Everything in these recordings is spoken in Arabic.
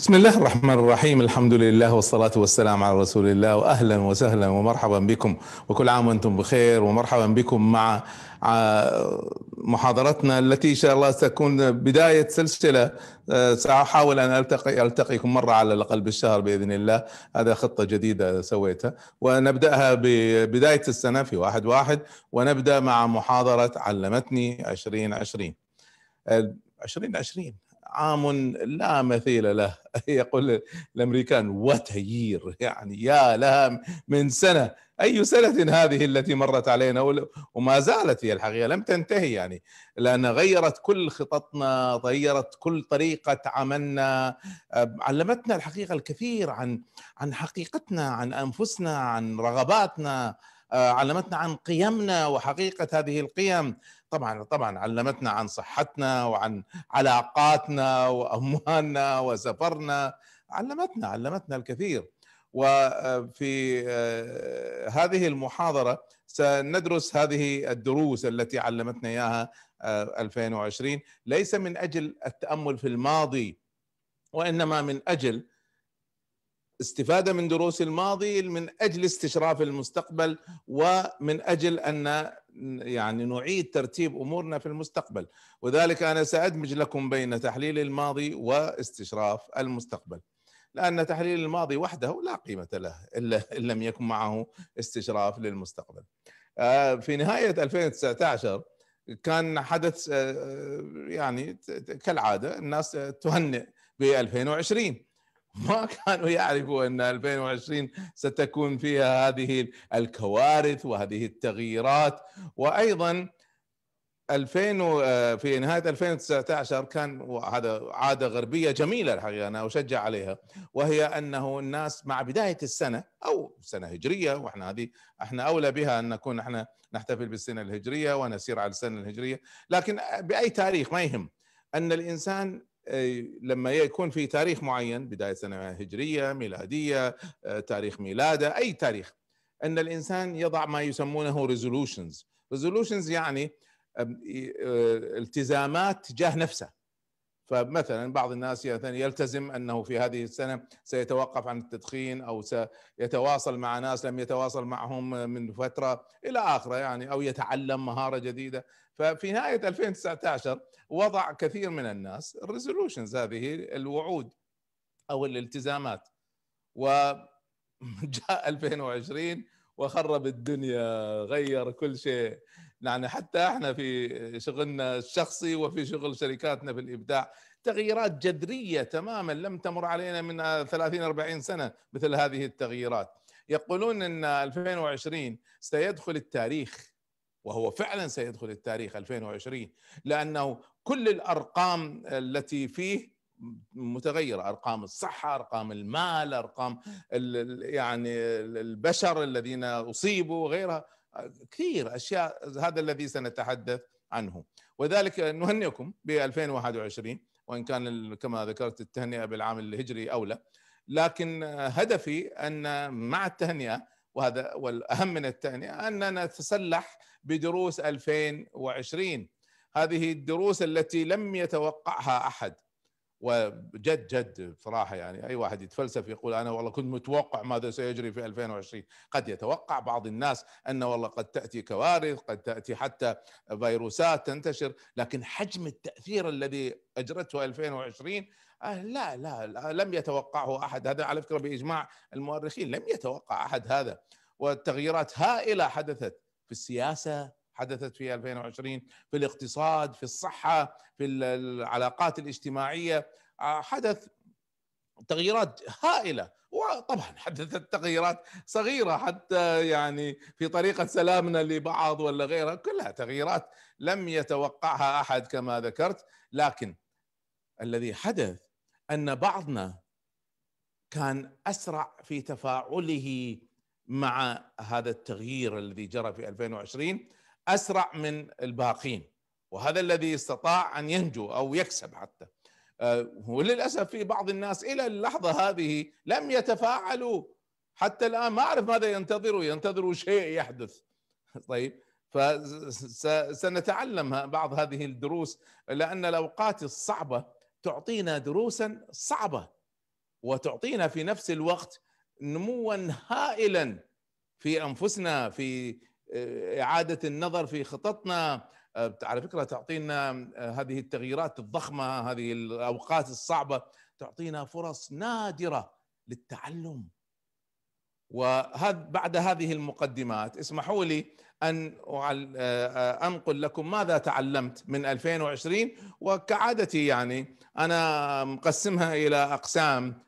بسم الله الرحمن الرحيم الحمد لله والصلاة والسلام على رسول الله وأهلا وسهلا ومرحبا بكم وكل عام وأنتم بخير ومرحبا بكم مع آه، محاضرتنا التي إن شاء الله ستكون بداية سلسلة آه، سأحاول أن ألتقي ألتقيكم مرة على الأقل بالشهر بإذن الله هذا خطة جديدة سويتها ونبدأها ببداية السنة في واحد واحد ونبدأ مع محاضرة علمتني 2020 2020 آه، عام لا مثيل له يقول الامريكان وات يعني يا لها من سنه اي سنه هذه التي مرت علينا وما زالت هي الحقيقه لم تنتهي يعني لان غيرت كل خططنا غيرت كل طريقه عملنا علمتنا الحقيقه الكثير عن عن حقيقتنا عن انفسنا عن رغباتنا علمتنا عن قيمنا وحقيقه هذه القيم طبعا طبعا علمتنا عن صحتنا وعن علاقاتنا واموالنا وسفرنا علمتنا علمتنا الكثير وفي آه، آه، هذه المحاضره سندرس هذه الدروس التي علمتنا اياها 2020 آه، ليس من اجل التامل في الماضي وانما من اجل استفاده من دروس الماضي من اجل استشراف المستقبل ومن اجل ان يعني نعيد ترتيب امورنا في المستقبل وذلك انا سادمج لكم بين تحليل الماضي واستشراف المستقبل لان تحليل الماضي وحده لا قيمه له الا ان لم يكن معه استشراف للمستقبل آه، في نهايه 2019 كان حدث آه، آه، يعني كالعاده الناس تهنئ ب 2020 ما كانوا يعرفوا ان 2020 ستكون فيها هذه الكوارث وهذه التغييرات وايضا 2000 آه، في نهايه 2019 كان هذا عاده غربيه جميله الحقيقه انا اشجع عليها وهي انه الناس مع بدايه السنه او سنه هجريه واحنا هذه احنا اولى بها ان نكون احنا نحتفل بالسنه الهجريه ونسير على السنه الهجريه لكن باي تاريخ ما يهم ان الانسان لما يكون في تاريخ معين بدايه سنه هجريه ميلاديه آه، تاريخ ميلاده اي تاريخ ان الانسان يضع ما يسمونه ريزولوشنز ريزولوشنز يعني آه، التزامات تجاه نفسه فمثلا بعض الناس يلتزم انه في هذه السنه سيتوقف عن التدخين او سيتواصل مع ناس لم يتواصل معهم من فتره الى اخره يعني او يتعلم مهاره جديده ففي نهايه 2019 وضع كثير من الناس الريزولوشنز هذه الوعود او الالتزامات وجاء 2020 وخرب الدنيا غير كل شيء يعني حتى احنا في شغلنا الشخصي وفي شغل شركاتنا في الابداع تغييرات جذريه تماما لم تمر علينا من 30 40 سنه مثل هذه التغييرات يقولون ان 2020 سيدخل التاريخ وهو فعلا سيدخل التاريخ 2020 لانه كل الارقام التي فيه متغيره ارقام الصحه ارقام المال ارقام يعني البشر الذين اصيبوا وغيرها كثير اشياء هذا الذي سنتحدث عنه وذلك نهنئكم ب 2021 وان كان كما ذكرت التهنئه بالعام الهجري اولى لكن هدفي ان مع التهنئه وهذا والأهم من الثاني أننا نتسلح بدروس 2020 هذه الدروس التي لم يتوقعها أحد وجد جد بصراحه يعني اي واحد يتفلسف يقول انا والله كنت متوقع ماذا سيجري في 2020 قد يتوقع بعض الناس ان والله قد تاتي كوارث قد تاتي حتى فيروسات تنتشر لكن حجم التاثير الذي اجرته 2020 آه لا, لا لا لم يتوقعه احد هذا على فكره باجماع المؤرخين لم يتوقع احد هذا والتغييرات هائله حدثت في السياسه حدثت في 2020 في الاقتصاد في الصحه في العلاقات الاجتماعيه آه، حدث تغييرات هائله وطبعا حدثت تغييرات صغيره حتى يعني في طريقه سلامنا لبعض ولا غيرها كلها تغييرات لم يتوقعها احد كما ذكرت لكن الذي حدث ان بعضنا كان اسرع في تفاعله مع هذا التغيير الذي جرى في 2020 اسرع من الباقين وهذا الذي استطاع ان ينجو او يكسب حتى آه، وللاسف في بعض الناس الى اللحظه هذه لم يتفاعلوا حتى الان ما اعرف ماذا ينتظروا ينتظروا شيء يحدث طيب فسنتعلم بعض هذه الدروس لان الاوقات الصعبه تعطينا دروسا صعبه وتعطينا في نفس الوقت نموا هائلا في انفسنا في آه، اعاده النظر في خططنا آه، على فكره تعطينا آه، هذه التغييرات الضخمه هذه الاوقات الصعبه تعطينا فرص نادره للتعلم وهذا بعد هذه المقدمات اسمحوا لي ان آه، انقل لكم ماذا تعلمت من 2020 وكعادتي يعني انا مقسمها الى اقسام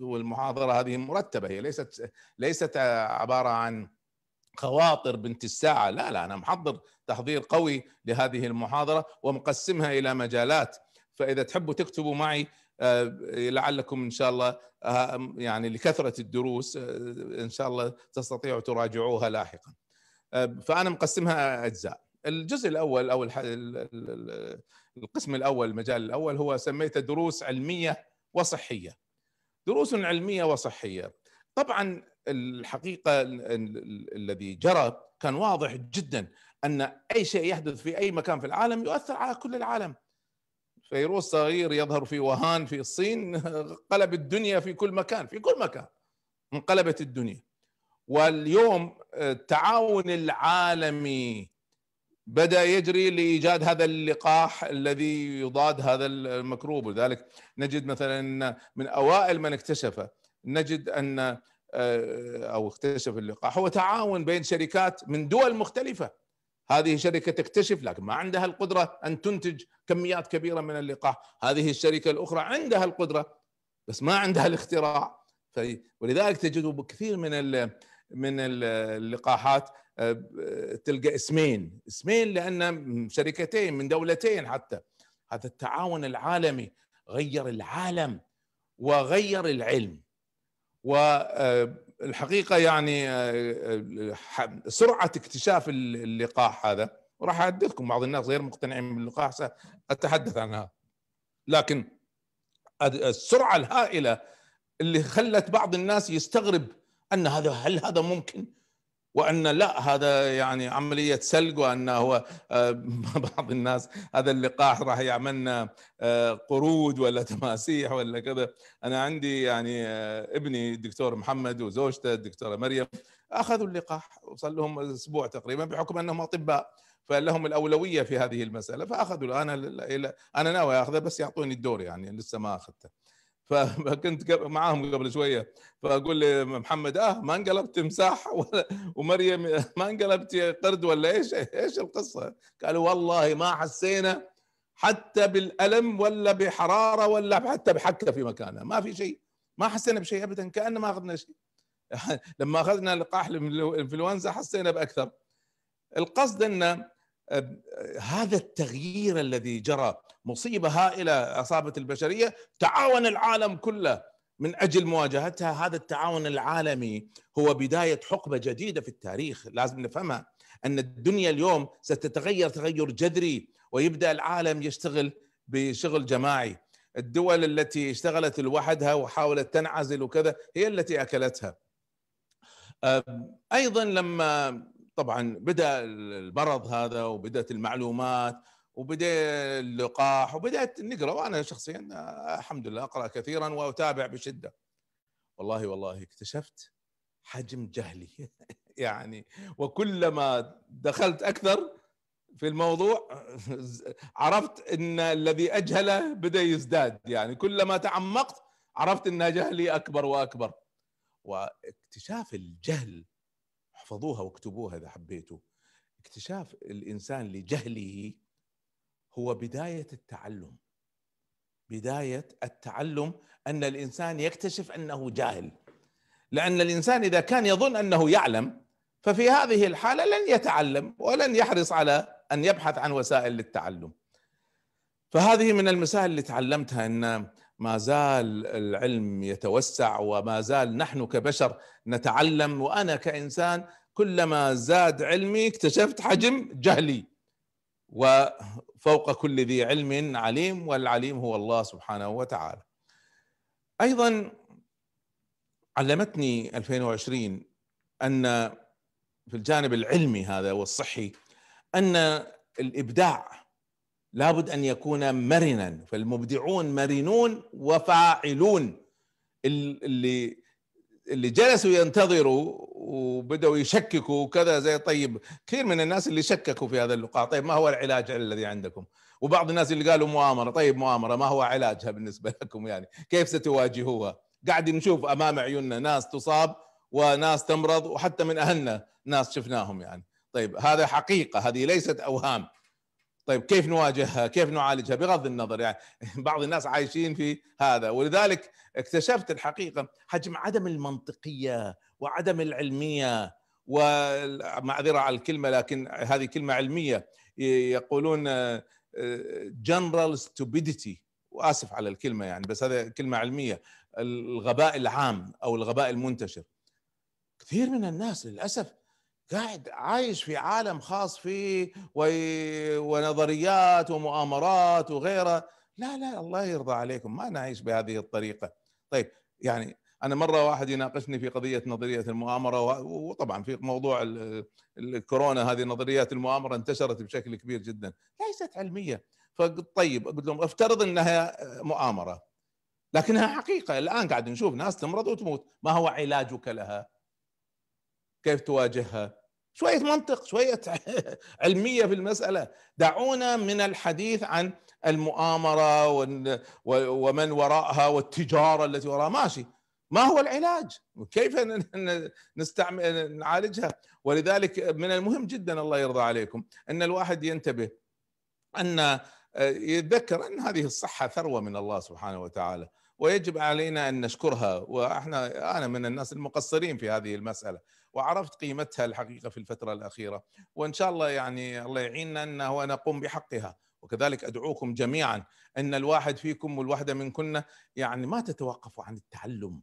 والمحاضره هذه مرتبه هي ليست ليست عباره عن خواطر بنت الساعه لا لا انا محضر تحضير قوي لهذه المحاضره ومقسمها الى مجالات فاذا تحبوا تكتبوا معي آه، لعلكم ان شاء الله آه، يعني لكثره الدروس آه، ان شاء الله تستطيعوا تراجعوها لاحقا. فانا مقسمها اجزاء. الجزء الاول او القسم الاول المجال الاول هو سميته دروس علميه وصحيه. دروس علميه وصحيه. طبعا الحقيقه الذي جرى كان واضح جدا ان اي شيء يحدث في اي مكان في العالم يؤثر على كل العالم. فيروس صغير يظهر في وهان في الصين قلب الدنيا في كل مكان في كل مكان انقلبت الدنيا واليوم التعاون آه، العالمي بدا يجري لايجاد هذا اللقاح الذي يضاد هذا المكروب ولذلك نجد مثلا من اوائل من اكتشف نجد ان آه، او اكتشف اللقاح هو تعاون بين شركات من دول مختلفه هذه شركة تكتشف لكن ما عندها القدرة أن تنتج كميات كبيرة من اللقاح هذه الشركة الأخرى عندها القدرة بس ما عندها الاختراع ولذلك تجد كثير من من اللقاحات آه، تلقى اسمين اسمين لأن شركتين من دولتين حتى هذا التعاون العالمي غير العالم وغير العلم و آه، الحقيقه يعني آه، آه، آه، سرعه اكتشاف اللقاح هذا وراح احدثكم بعض الناس غير مقتنعين باللقاح ساتحدث عنها لكن السرعه الهائله اللي خلت بعض الناس يستغرب ان هذا هل هذا ممكن وان لا هذا يعني عمليه سلق وان هو آه، بعض الناس هذا اللقاح راح يعملنا آه، قرود ولا تماسيح ولا كذا انا عندي يعني آه، ابني الدكتور محمد وزوجته الدكتوره مريم اخذوا اللقاح وصار لهم اسبوع تقريبا بحكم انهم اطباء فلهم الاولويه في هذه المساله فاخذوا انا انا ناوي اخذه بس يعطوني الدور يعني لسه ما اخذته فكنت معاهم قبل شويه فاقول لي محمد اه ما انقلبت تمساح ومريم ما انقلبت قرد ولا ايش ايش القصه؟ قالوا والله ما حسينا حتى بالالم ولا بحراره ولا حتى بحكه في مكانها ما في شيء ما حسينا بشيء ابدا كان ما اخذنا شيء لما اخذنا لقاح الانفلونزا حسينا باكثر القصد ان آه، هذا التغيير الذي جرى مصيبه هائله اصابت البشريه تعاون العالم كله من اجل مواجهتها هذا التعاون العالمي هو بدايه حقبه جديده في التاريخ لازم نفهمها ان الدنيا اليوم ستتغير تغير جذري ويبدا العالم يشتغل بشغل جماعي الدول التي اشتغلت لوحدها وحاولت تنعزل وكذا هي التي اكلتها ايضا لما طبعا بدا المرض هذا وبدات المعلومات وبدا اللقاح وبدات نقرا وانا شخصيا آه، الحمد لله اقرا كثيرا واتابع بشده والله والله اكتشفت حجم جهلي يعني وكلما دخلت اكثر في الموضوع عرفت ان الذي اجهله بدا يزداد يعني كلما تعمقت عرفت ان جهلي اكبر واكبر واكتشاف الجهل احفظوها واكتبوها اذا حبيتوا اكتشاف الانسان لجهله هو بدايه التعلم بدايه التعلم ان الانسان يكتشف انه جاهل لان الانسان اذا كان يظن انه يعلم ففي هذه الحاله لن يتعلم ولن يحرص على ان يبحث عن وسائل للتعلم فهذه من المسائل اللي تعلمتها ان ما زال العلم يتوسع وما زال نحن كبشر نتعلم وانا كانسان كلما زاد علمي اكتشفت حجم جهلي و فوق كل ذي علم عليم والعليم هو الله سبحانه وتعالى ايضا علمتني 2020 ان في الجانب العلمي هذا والصحي ان الابداع لابد ان يكون مرنا فالمبدعون مرنون وفاعلون اللي اللي جلسوا ينتظروا وبداوا يشككوا وكذا زي طيب كثير من الناس اللي شككوا في هذا اللقاء طيب ما هو العلاج الذي عندكم وبعض الناس اللي قالوا مؤامره طيب مؤامره ما هو علاجها بالنسبه لكم يعني كيف ستواجهوها قاعد نشوف امام عيوننا ناس تصاب وناس تمرض وحتى من اهلنا ناس شفناهم يعني طيب هذا حقيقه هذه ليست اوهام طيب كيف نواجهها؟ كيف نعالجها؟ بغض النظر يعني بعض الناس عايشين في هذا ولذلك اكتشفت الحقيقه حجم عدم المنطقيه وعدم العلميه ومعذره على الكلمه لكن هذه كلمه علميه يقولون جنرال آه، ستوبيديتي واسف على الكلمه يعني بس هذه كلمه علميه الغباء العام او الغباء المنتشر كثير من الناس للاسف قاعد عايش في عالم خاص فيه ونظريات ومؤامرات وغيره لا لا الله يرضى عليكم ما نعيش بهذه الطريقه طيب يعني انا مره واحد يناقشني في قضيه نظريه المؤامره وطبعا في موضوع الكورونا هذه نظريات المؤامره انتشرت بشكل كبير جدا ليست علميه فطيب طيب قلت لهم افترض انها آه، مؤامره لكنها حقيقه الان قاعد نشوف ناس تمرض وتموت ما هو علاجك لها؟ كيف تواجهها؟ شويه منطق شويه علميه في المساله دعونا من الحديث عن المؤامره ومن وراءها والتجاره التي وراءها ماشي ما هو العلاج كيف نستعمل نعالجها ولذلك من المهم جدا الله يرضى عليكم ان الواحد ينتبه ان آه، يتذكر ان هذه الصحه ثروه من الله سبحانه وتعالى ويجب علينا ان نشكرها واحنا انا من الناس المقصرين في هذه المساله وعرفت قيمتها الحقيقه في الفتره الاخيره وان شاء الله يعني الله يعيننا انه نقوم بحقها وكذلك ادعوكم جميعا ان الواحد فيكم والواحده منكن يعني ما تتوقفوا عن التعلم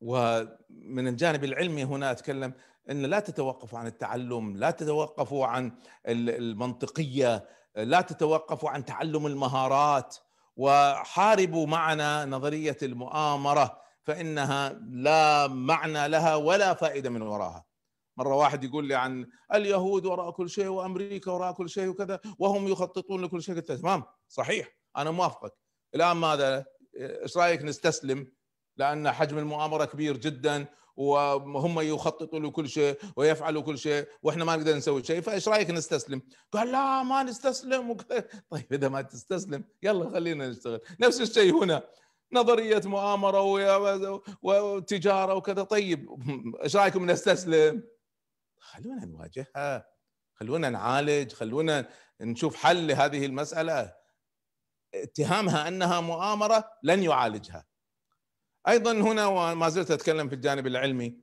ومن الجانب العلمي هنا اتكلم ان لا تتوقفوا عن التعلم، لا تتوقفوا عن المنطقيه، لا تتوقفوا عن تعلم المهارات وحاربوا معنا نظريه المؤامره فانها لا معنى لها ولا فائده من وراها مره واحد يقول لي عن اليهود وراء كل شيء وامريكا وراء كل شيء وكذا وهم يخططون لكل شيء قلت تمام صحيح انا موافقك الان ماذا ايش رايك نستسلم لان حجم المؤامره كبير جدا وهم يخططوا لكل شيء ويفعلوا كل شيء واحنا ما نقدر نسوي شيء فايش رايك نستسلم؟ قال لا ما نستسلم وكذا طيب اذا ما تستسلم يلا خلينا نشتغل نفس الشيء هنا نظريه مؤامره وتجاره وكذا طيب ايش رايكم نستسلم؟ خلونا نواجهها خلونا نعالج خلونا نشوف حل لهذه المساله اتهامها انها مؤامره لن يعالجها ايضا هنا وما زلت اتكلم في الجانب العلمي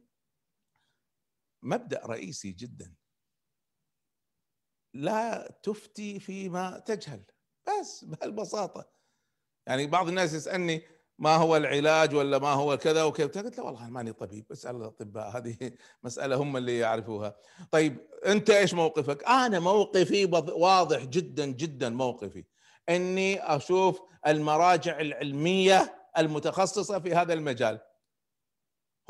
مبدا رئيسي جدا لا تفتي فيما تجهل بس بهالبساطه يعني بعض الناس يسالني ما هو العلاج ولا ما هو كذا وكيف قلت له والله ماني طبيب اسال الاطباء هذه مساله هم اللي يعرفوها طيب انت ايش موقفك انا موقفي واضح جدا جدا موقفي اني اشوف المراجع العلميه المتخصصه في هذا المجال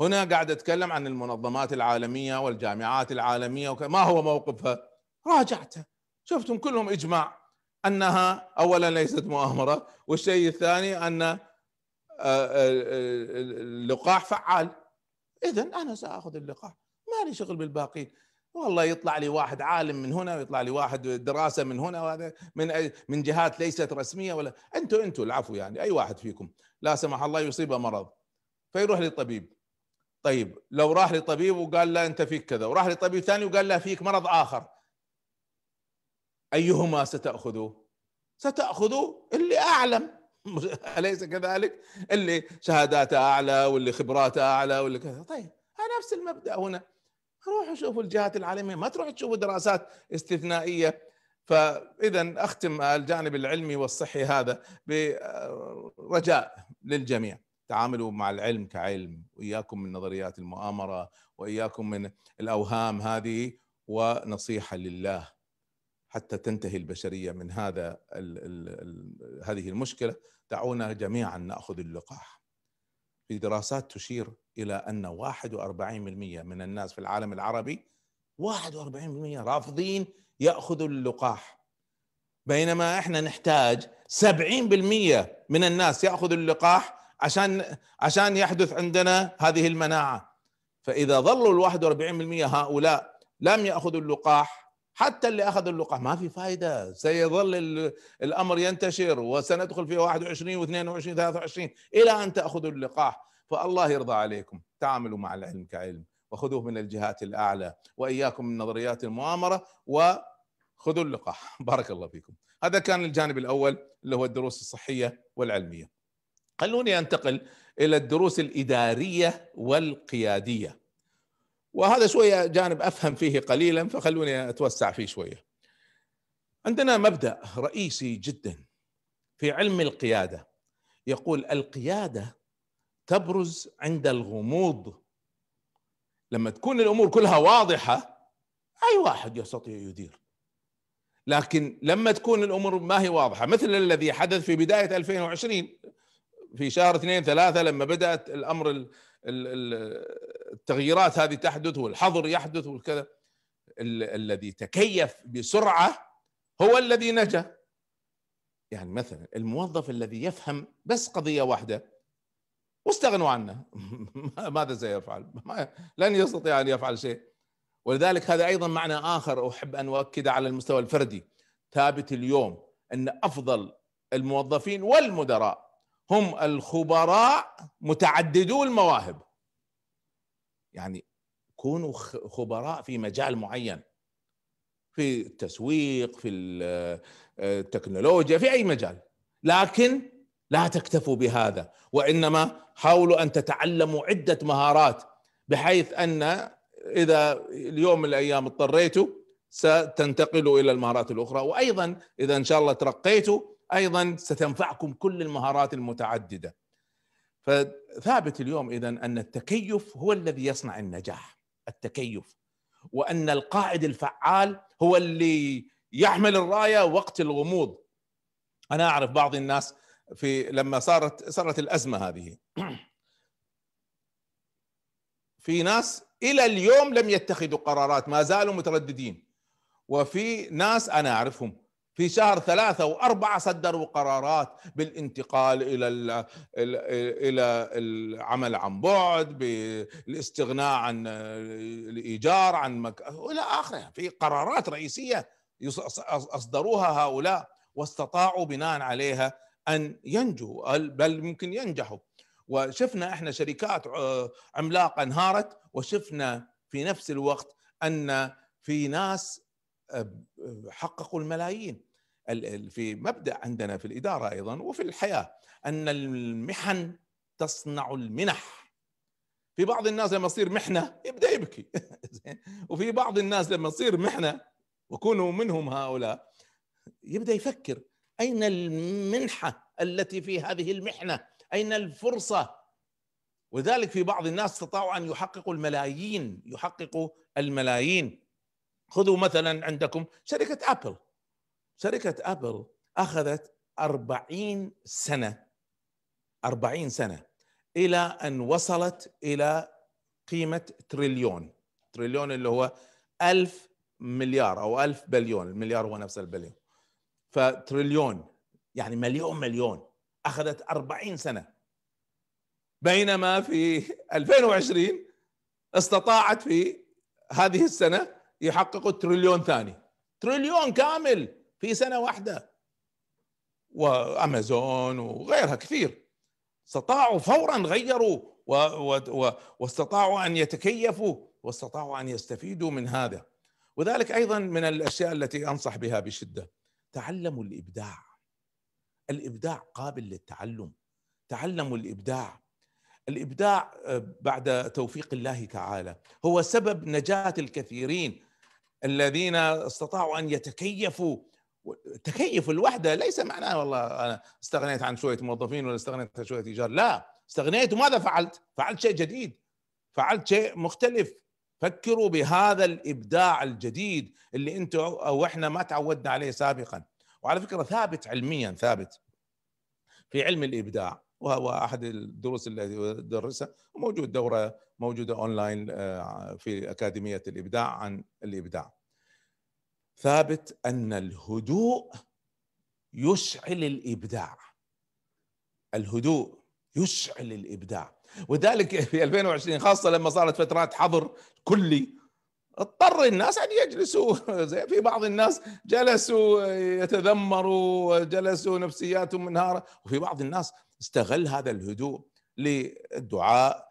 هنا قاعد اتكلم عن المنظمات العالميه والجامعات العالميه وما هو موقفها راجعته شفتم كلهم اجماع انها اولا ليست مؤامره والشيء الثاني ان اللقاح فعال اذا انا ساخذ اللقاح ما لي شغل بالباقين والله يطلع لي واحد عالم من هنا ويطلع لي واحد دراسه من هنا وهذا من من جهات ليست رسميه ولا انتوا انتوا العفو يعني اي واحد فيكم لا سمح الله يصيبه مرض فيروح للطبيب طيب لو راح لطبيب وقال له انت فيك كذا وراح لطبيب ثاني وقال له فيك مرض اخر ايهما ستاخذه ستاخذوا اللي اعلم اليس كذلك؟ اللي شهاداته اعلى واللي خبراته اعلى واللي كذا طيب نفس المبدا هنا روحوا شوفوا الجهات العالميه ما تروحوا تشوفوا دراسات استثنائيه فاذا اختم الجانب العلمي والصحي هذا برجاء للجميع تعاملوا مع العلم كعلم واياكم من نظريات المؤامره واياكم من الاوهام هذه ونصيحه لله حتى تنتهي البشريه من هذا الـ الـ الـ هذه المشكله دعونا جميعا ناخذ اللقاح. في دراسات تشير الى ان 41% من الناس في العالم العربي 41% رافضين ياخذوا اللقاح. بينما احنا نحتاج 70% من الناس ياخذوا اللقاح عشان عشان يحدث عندنا هذه المناعه. فاذا ظلوا ال 41% هؤلاء لم ياخذوا اللقاح حتى اللي اخذ اللقاح ما في فائده سيظل الامر ينتشر وسندخل في 21 و22 23 الى ان تاخذوا اللقاح فالله يرضى عليكم تعاملوا مع العلم كعلم وخذوه من الجهات الاعلى واياكم من نظريات المؤامره وخذوا اللقاح بارك الله فيكم هذا كان الجانب الاول اللي هو الدروس الصحيه والعلميه خلوني انتقل الى الدروس الاداريه والقياديه وهذا شويه جانب افهم فيه قليلا فخلوني اتوسع فيه شويه. عندنا مبدا رئيسي جدا في علم القياده يقول القياده تبرز عند الغموض لما تكون الامور كلها واضحه اي واحد يستطيع يدير لكن لما تكون الامور ما هي واضحه مثل الذي حدث في بدايه 2020 في شهر 2 3 لما بدات الامر ال ال ال التغييرات هذه تحدث والحظر يحدث والكذا الذي تكيف بسرعه هو الذي نجا يعني مثلا الموظف الذي يفهم بس قضيه واحده واستغنوا عنه ماذا سيفعل؟ ما لن يستطيع ان يفعل شيء ولذلك هذا ايضا معنى اخر احب ان اؤكده على المستوى الفردي ثابت اليوم ان افضل الموظفين والمدراء هم الخبراء متعددو المواهب يعني كونوا خبراء في مجال معين في التسويق في آه، التكنولوجيا في اي مجال لكن لا تكتفوا بهذا وانما حاولوا ان تتعلموا عده مهارات بحيث ان اذا اليوم من الايام اضطريتوا ستنتقلوا الى المهارات الاخرى وايضا اذا ان شاء الله ترقيتوا ايضا ستنفعكم كل المهارات المتعدده فثابت اليوم اذا ان التكيف هو الذي يصنع النجاح التكيف وان القائد الفعال هو اللي يحمل الرايه وقت الغموض انا اعرف بعض الناس في لما صارت صارت الازمه هذه في ناس الى اليوم لم يتخذوا قرارات ما زالوا مترددين وفي ناس انا اعرفهم في شهر ثلاثة وأربعة صدروا قرارات بالانتقال إلى إلى العمل عن بعد بالاستغناء عن الإيجار عن مك... إلى آخره في قرارات رئيسية أصدروها هؤلاء واستطاعوا بناء عليها أن ينجوا بل ممكن ينجحوا وشفنا احنا شركات آه، عملاقة انهارت وشفنا في نفس الوقت أن في ناس آه، حققوا الملايين في مبدا عندنا في الاداره ايضا وفي الحياه ان المحن تصنع المنح في بعض الناس لما يصير محنه يبدا يبكي وفي بعض الناس لما يصير محنه وكونوا منهم هؤلاء يبدا يفكر اين المنحه التي في هذه المحنه اين الفرصه ولذلك في بعض الناس استطاعوا ان يحققوا الملايين يحققوا الملايين خذوا مثلا عندكم شركه ابل شركه ابل اخذت 40 سنه 40 سنه الى ان وصلت الى قيمه تريليون تريليون اللي هو 1000 مليار او 1000 بليون المليار هو نفس البليون فتريليون يعني مليون مليون اخذت 40 سنه بينما في 2020 استطاعت في هذه السنه يحققوا تريليون ثاني تريليون كامل في سنه واحده وامازون وغيرها كثير استطاعوا فورا غيروا و... و... و... واستطاعوا ان يتكيفوا واستطاعوا ان يستفيدوا من هذا وذلك ايضا من الاشياء التي انصح بها بشده تعلموا الابداع الابداع قابل للتعلم تعلموا الابداع الابداع آه، بعد توفيق الله تعالى هو سبب نجاه الكثيرين الذين استطاعوا ان يتكيفوا تكيف الوحده ليس معناه والله انا استغنيت عن شويه موظفين ولا استغنيت عن شويه ايجار لا استغنيت وماذا فعلت؟ فعلت شيء جديد فعلت شيء مختلف فكروا بهذا الابداع الجديد اللي انتم او احنا ما تعودنا عليه سابقا وعلى فكره ثابت علميا ثابت في علم الابداع وهو احد الدروس التي ادرسها موجود دوره موجوده اونلاين آه، في اكاديميه الابداع عن الابداع ثابت ان الهدوء يشعل الابداع الهدوء يشعل الابداع وذلك في 2020 خاصه لما صارت فترات حظر كلي اضطر الناس ان يجلسوا زي في بعض الناس جلسوا يتذمروا جلسوا نفسياتهم منهاره وفي بعض الناس استغل هذا الهدوء للدعاء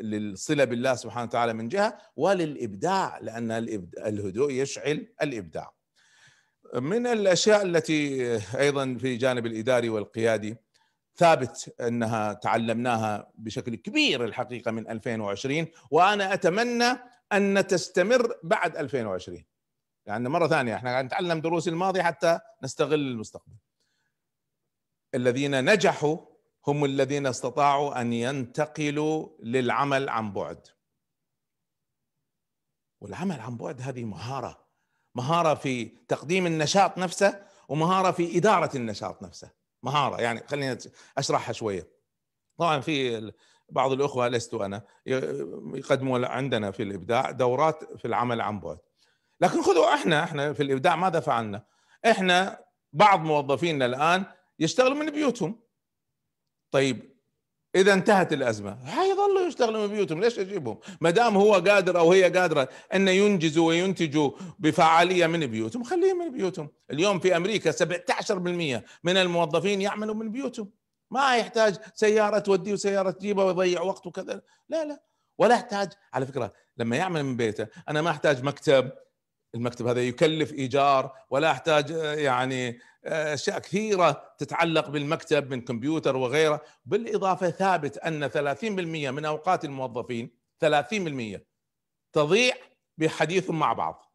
للصله بالله سبحانه وتعالى من جهه وللابداع لان الهدوء يشعل الابداع. من الاشياء التي ايضا في جانب الاداري والقيادي ثابت انها تعلمناها بشكل كبير الحقيقه من 2020 وانا اتمنى ان تستمر بعد 2020. يعني مره ثانيه احنا قاعد نتعلم دروس الماضي حتى نستغل المستقبل. الذين نجحوا هم الذين استطاعوا ان ينتقلوا للعمل عن بعد والعمل عن بعد هذه مهاره مهاره في تقديم النشاط نفسه ومهاره في اداره النشاط نفسه مهاره يعني خليني اشرحها شويه طبعا في بعض الاخوه لست انا يقدموا عندنا في الابداع دورات في العمل عن بعد لكن خذوا احنا احنا في الابداع ماذا فعلنا احنا بعض موظفينا الان يشتغلوا من بيوتهم طيب اذا انتهت الازمه حيظلوا يشتغلوا من بيوتهم ليش اجيبهم ما دام هو قادر او هي قادره ان ينجزوا وينتجوا بفعاليه من بيوتهم خليهم من بيوتهم اليوم في امريكا 17% من الموظفين يعملوا من بيوتهم ما يحتاج سياره توديه وسياره تجيبه ويضيع وقته وكذا لا لا ولا احتاج على فكره لما يعمل من بيته انا ما احتاج مكتب المكتب هذا يكلف ايجار ولا احتاج آه، يعني آه، اشياء كثيره تتعلق بالمكتب من كمبيوتر وغيره بالاضافه ثابت ان 30% من اوقات الموظفين 30% تضيع بحديث مع بعض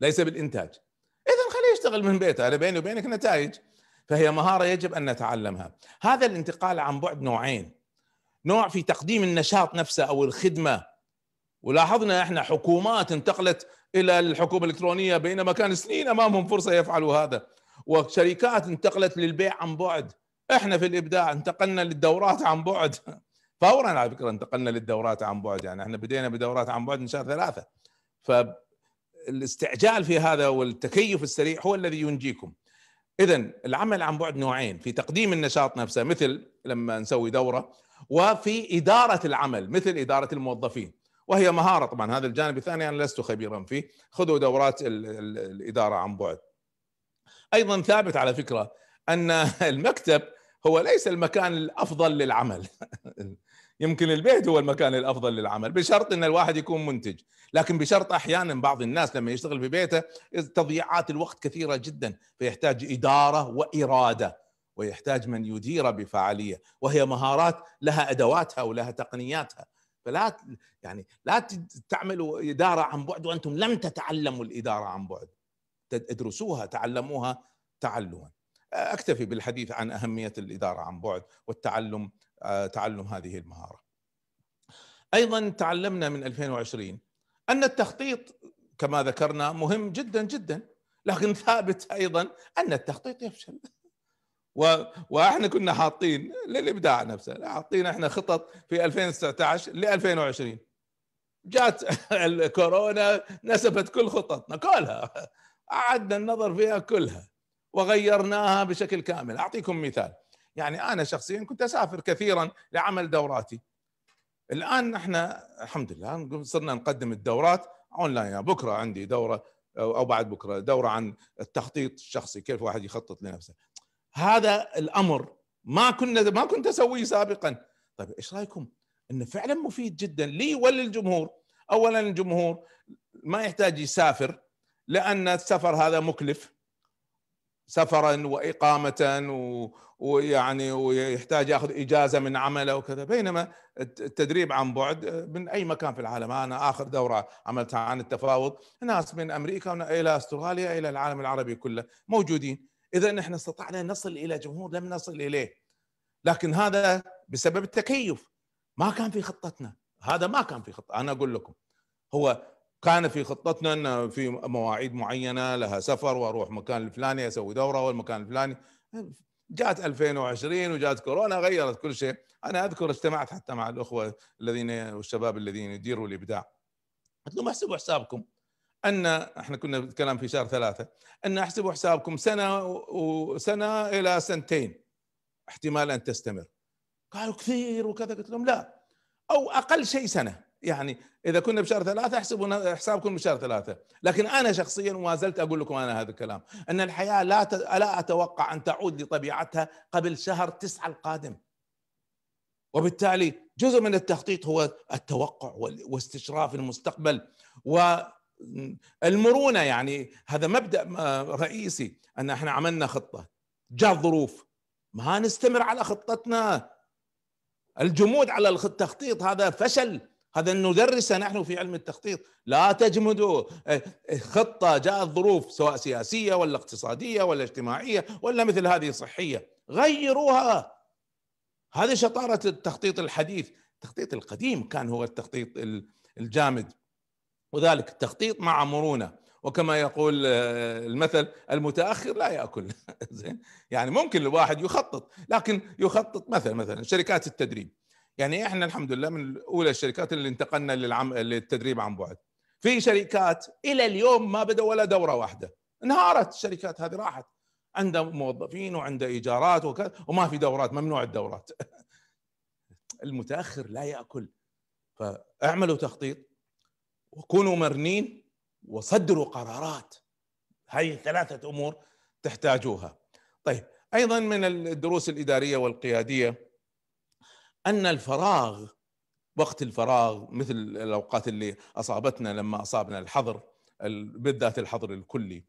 ليس بالانتاج اذا خليه يشتغل من بيته انا بيني وبينك نتائج فهي مهاره يجب ان نتعلمها هذا الانتقال عن بعد نوعين نوع في تقديم النشاط نفسه او الخدمه ولاحظنا احنا حكومات انتقلت الى الحكومه الالكترونيه بينما كان سنين امامهم فرصه يفعلوا هذا وشركات انتقلت للبيع عن بعد احنا في الابداع انتقلنا للدورات عن بعد فورا على فكره انتقلنا للدورات عن بعد يعني احنا بدينا بدورات عن بعد من شهر ثلاثه فالاستعجال في هذا والتكيف السريع هو الذي ينجيكم اذا العمل عن بعد نوعين في تقديم النشاط نفسه مثل لما نسوي دوره وفي اداره العمل مثل اداره الموظفين وهي مهاره طبعا هذا الجانب الثاني انا لست خبيرا فيه خذوا دورات الاداره عن بعد ايضا ثابت على فكره ان المكتب هو ليس المكان الافضل للعمل يمكن البيت هو المكان الافضل للعمل بشرط ان الواحد يكون منتج لكن بشرط احيانا بعض الناس لما يشتغل في بيته تضييعات الوقت كثيره جدا فيحتاج اداره واراده ويحتاج من يدير بفعاليه وهي مهارات لها ادواتها ولها تقنياتها فلا يعني لا تعملوا اداره عن بعد وانتم لم تتعلموا الاداره عن بعد ادرسوها تعلموها تعلما اكتفي بالحديث عن اهميه الاداره عن بعد والتعلم تعلم هذه المهاره ايضا تعلمنا من 2020 ان التخطيط كما ذكرنا مهم جدا جدا لكن ثابت ايضا ان التخطيط يفشل و... واحنا كنا حاطين للابداع نفسه حاطين احنا خطط في 2019 ل 2020 جات الكورونا نسفت كل خططنا كلها أعدنا النظر فيها كلها وغيرناها بشكل كامل أعطيكم مثال يعني أنا شخصيا كنت أسافر كثيرا لعمل دوراتي الآن نحن الحمد لله صرنا نقدم الدورات أونلاين يعني بكرة عندي دورة أو بعد بكرة دورة عن التخطيط الشخصي كيف واحد يخطط لنفسه هذا الأمر ما كنا ما كنت أسويه سابقا طيب إيش رأيكم أنه فعلا مفيد جدا لي وللجمهور أولا الجمهور ما يحتاج يسافر لان السفر هذا مكلف سفرا واقامه و... ويعني ويحتاج ياخذ اجازه من عمله وكذا بينما التدريب عن بعد آه، من اي مكان في العالم انا اخر دوره عملتها عن التفاوض ناس من امريكا الى استراليا الى العالم العربي كله موجودين اذا احنا استطعنا نصل الى جمهور لم نصل اليه لكن هذا بسبب التكيف ما كان في خطتنا هذا ما كان في خطه انا اقول لكم هو كان في خطتنا ان في مواعيد معينه لها سفر واروح مكان الفلاني اسوي دوره والمكان الفلاني جاءت 2020 وجاءت كورونا غيرت كل شيء انا اذكر اجتمعت حتى مع الاخوه الذين والشباب الذين يديروا الابداع قلت لهم احسبوا حسابكم ان احنا كنا نتكلم في شهر ثلاثه ان احسبوا حسابكم سنه وسنه الى سنتين احتمال ان تستمر قالوا كثير وكذا قلت لهم لا او اقل شيء سنه يعني اذا كنا بشهر ثلاثه احسبوا حسابكم بشهر ثلاثه، لكن انا شخصيا وما زلت اقول لكم انا هذا الكلام، ان الحياه لا ت... لا اتوقع ان تعود لطبيعتها قبل شهر تسعه القادم. وبالتالي جزء من التخطيط هو التوقع واستشراف المستقبل والمرونه يعني هذا مبدا آه، رئيسي ان احنا عملنا خطه جاء الظروف ما نستمر على خطتنا الجمود على التخطيط هذا فشل هذا ندرسه نحن في علم التخطيط لا تجمدوا آه، آه، خطة جاءت ظروف سواء سياسية ولا اقتصادية ولا اجتماعية ولا مثل هذه صحية غيروها هذه شطارة التخطيط الحديث التخطيط القديم كان هو التخطيط الجامد وذلك التخطيط مع مرونة وكما يقول آه، المثل المتأخر لا يأكل زين يعني ممكن الواحد يخطط لكن يخطط مثلا مثلا شركات التدريب يعني احنا الحمد لله من اولى الشركات اللي انتقلنا للعم... للتدريب عن بعد في شركات الى اليوم ما بدأ ولا دوره واحده انهارت الشركات هذه راحت عنده موظفين وعنده ايجارات وكذا وما في دورات ممنوع الدورات المتاخر لا ياكل فاعملوا تخطيط وكونوا مرنين وصدروا قرارات هذه ثلاثه امور تحتاجوها طيب ايضا من الدروس الاداريه والقياديه ان الفراغ وقت الفراغ مثل الاوقات اللي اصابتنا لما اصابنا الحظر بالذات الحظر الكلي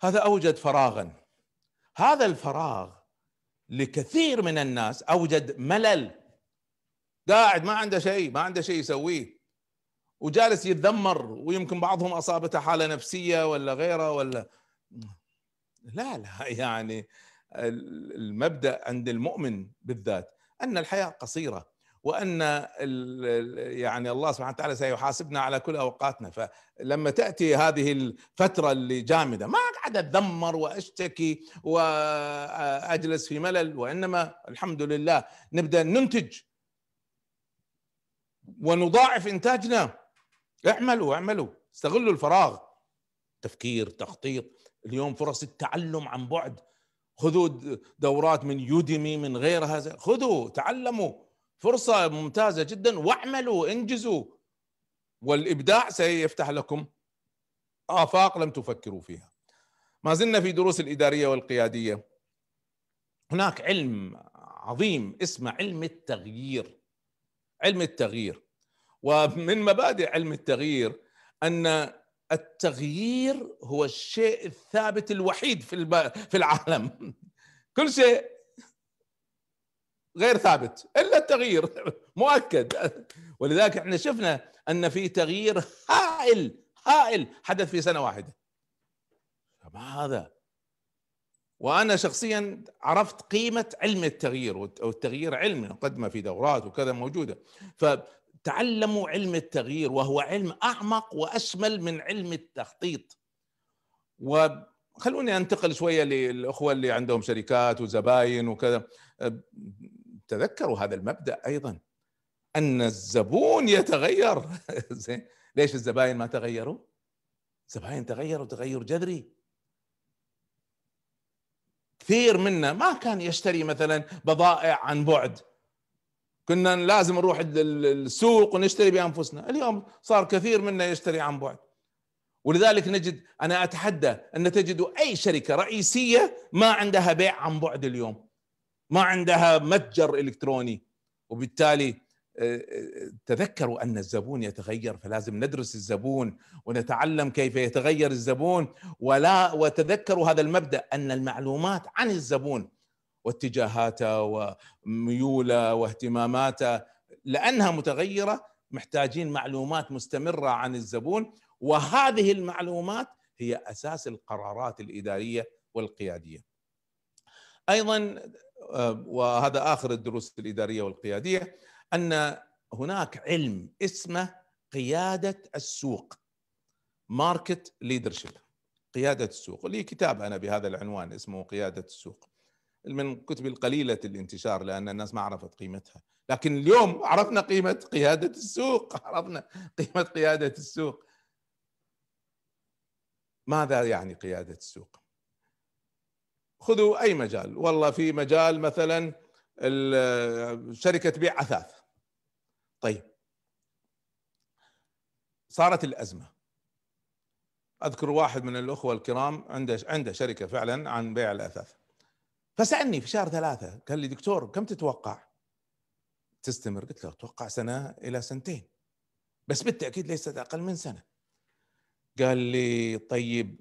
هذا اوجد فراغا هذا الفراغ لكثير من الناس اوجد ملل قاعد ما عنده شيء ما عنده شيء يسويه وجالس يتذمر ويمكن بعضهم اصابته حاله نفسيه ولا غيره ولا لا لا يعني المبدا عند المؤمن بالذات ان الحياه قصيره وان يعني الله سبحانه وتعالى سيحاسبنا على كل اوقاتنا فلما تاتي هذه الفتره اللي جامده ما قاعد اتذمر واشتكي واجلس في ملل وانما الحمد لله نبدا ننتج ونضاعف انتاجنا اعملوا اعملوا استغلوا الفراغ تفكير تخطيط اليوم فرص التعلم عن بعد خذوا دورات من يوديمي من غيرها خذوا تعلموا فرصة ممتازة جدا واعملوا انجزوا والإبداع سيفتح لكم آفاق لم تفكروا فيها ما زلنا في دروس الإدارية والقيادية هناك علم عظيم اسمه علم التغيير علم التغيير ومن مبادئ علم التغيير أن التغيير هو الشيء الثابت الوحيد في في العالم كل شيء غير ثابت الا التغيير مؤكد ولذلك احنا شفنا ان في تغيير هائل هائل حدث في سنه واحده ما هذا وانا شخصيا عرفت قيمه علم التغيير والتغيير علم نقدمه في دورات وكذا موجوده ف تعلموا علم التغيير وهو علم اعمق واشمل من علم التخطيط وخلوني انتقل شويه للاخوه اللي عندهم شركات وزباين وكذا تذكروا هذا المبدا ايضا ان الزبون يتغير ليش الزباين ما تغيروا الزباين تغيروا تغير جذري كثير منا ما كان يشتري مثلا بضائع عن بعد كنا لازم نروح السوق ونشتري بانفسنا اليوم صار كثير منا يشتري عن بعد ولذلك نجد انا اتحدى ان تجدوا اي شركه رئيسيه ما عندها بيع عن بعد اليوم ما عندها متجر الكتروني وبالتالي آه، آه، تذكروا ان الزبون يتغير فلازم ندرس الزبون ونتعلم كيف يتغير الزبون ولا وتذكروا هذا المبدا ان المعلومات عن الزبون واتجاهاته وميوله واهتماماته لانها متغيره محتاجين معلومات مستمره عن الزبون وهذه المعلومات هي اساس القرارات الاداريه والقياديه. ايضا آه، وهذا اخر الدروس الاداريه والقياديه ان هناك علم اسمه قياده السوق ماركت ليدرشيب قياده السوق لي كتاب انا بهذا العنوان اسمه قياده السوق من الكتب القليلة الانتشار لأن الناس ما عرفت قيمتها لكن اليوم عرفنا قيمة قيادة السوق عرفنا قيمة قيادة السوق ماذا يعني قيادة السوق خذوا أي مجال والله في مجال مثلا شركة بيع أثاث طيب صارت الأزمة أذكر واحد من الأخوة الكرام عنده عنده شركة فعلا عن بيع الأثاث فسالني في شهر ثلاثه قال لي دكتور كم تتوقع تستمر قلت له اتوقع سنه الى سنتين بس بالتاكيد ليست اقل من سنه قال لي طيب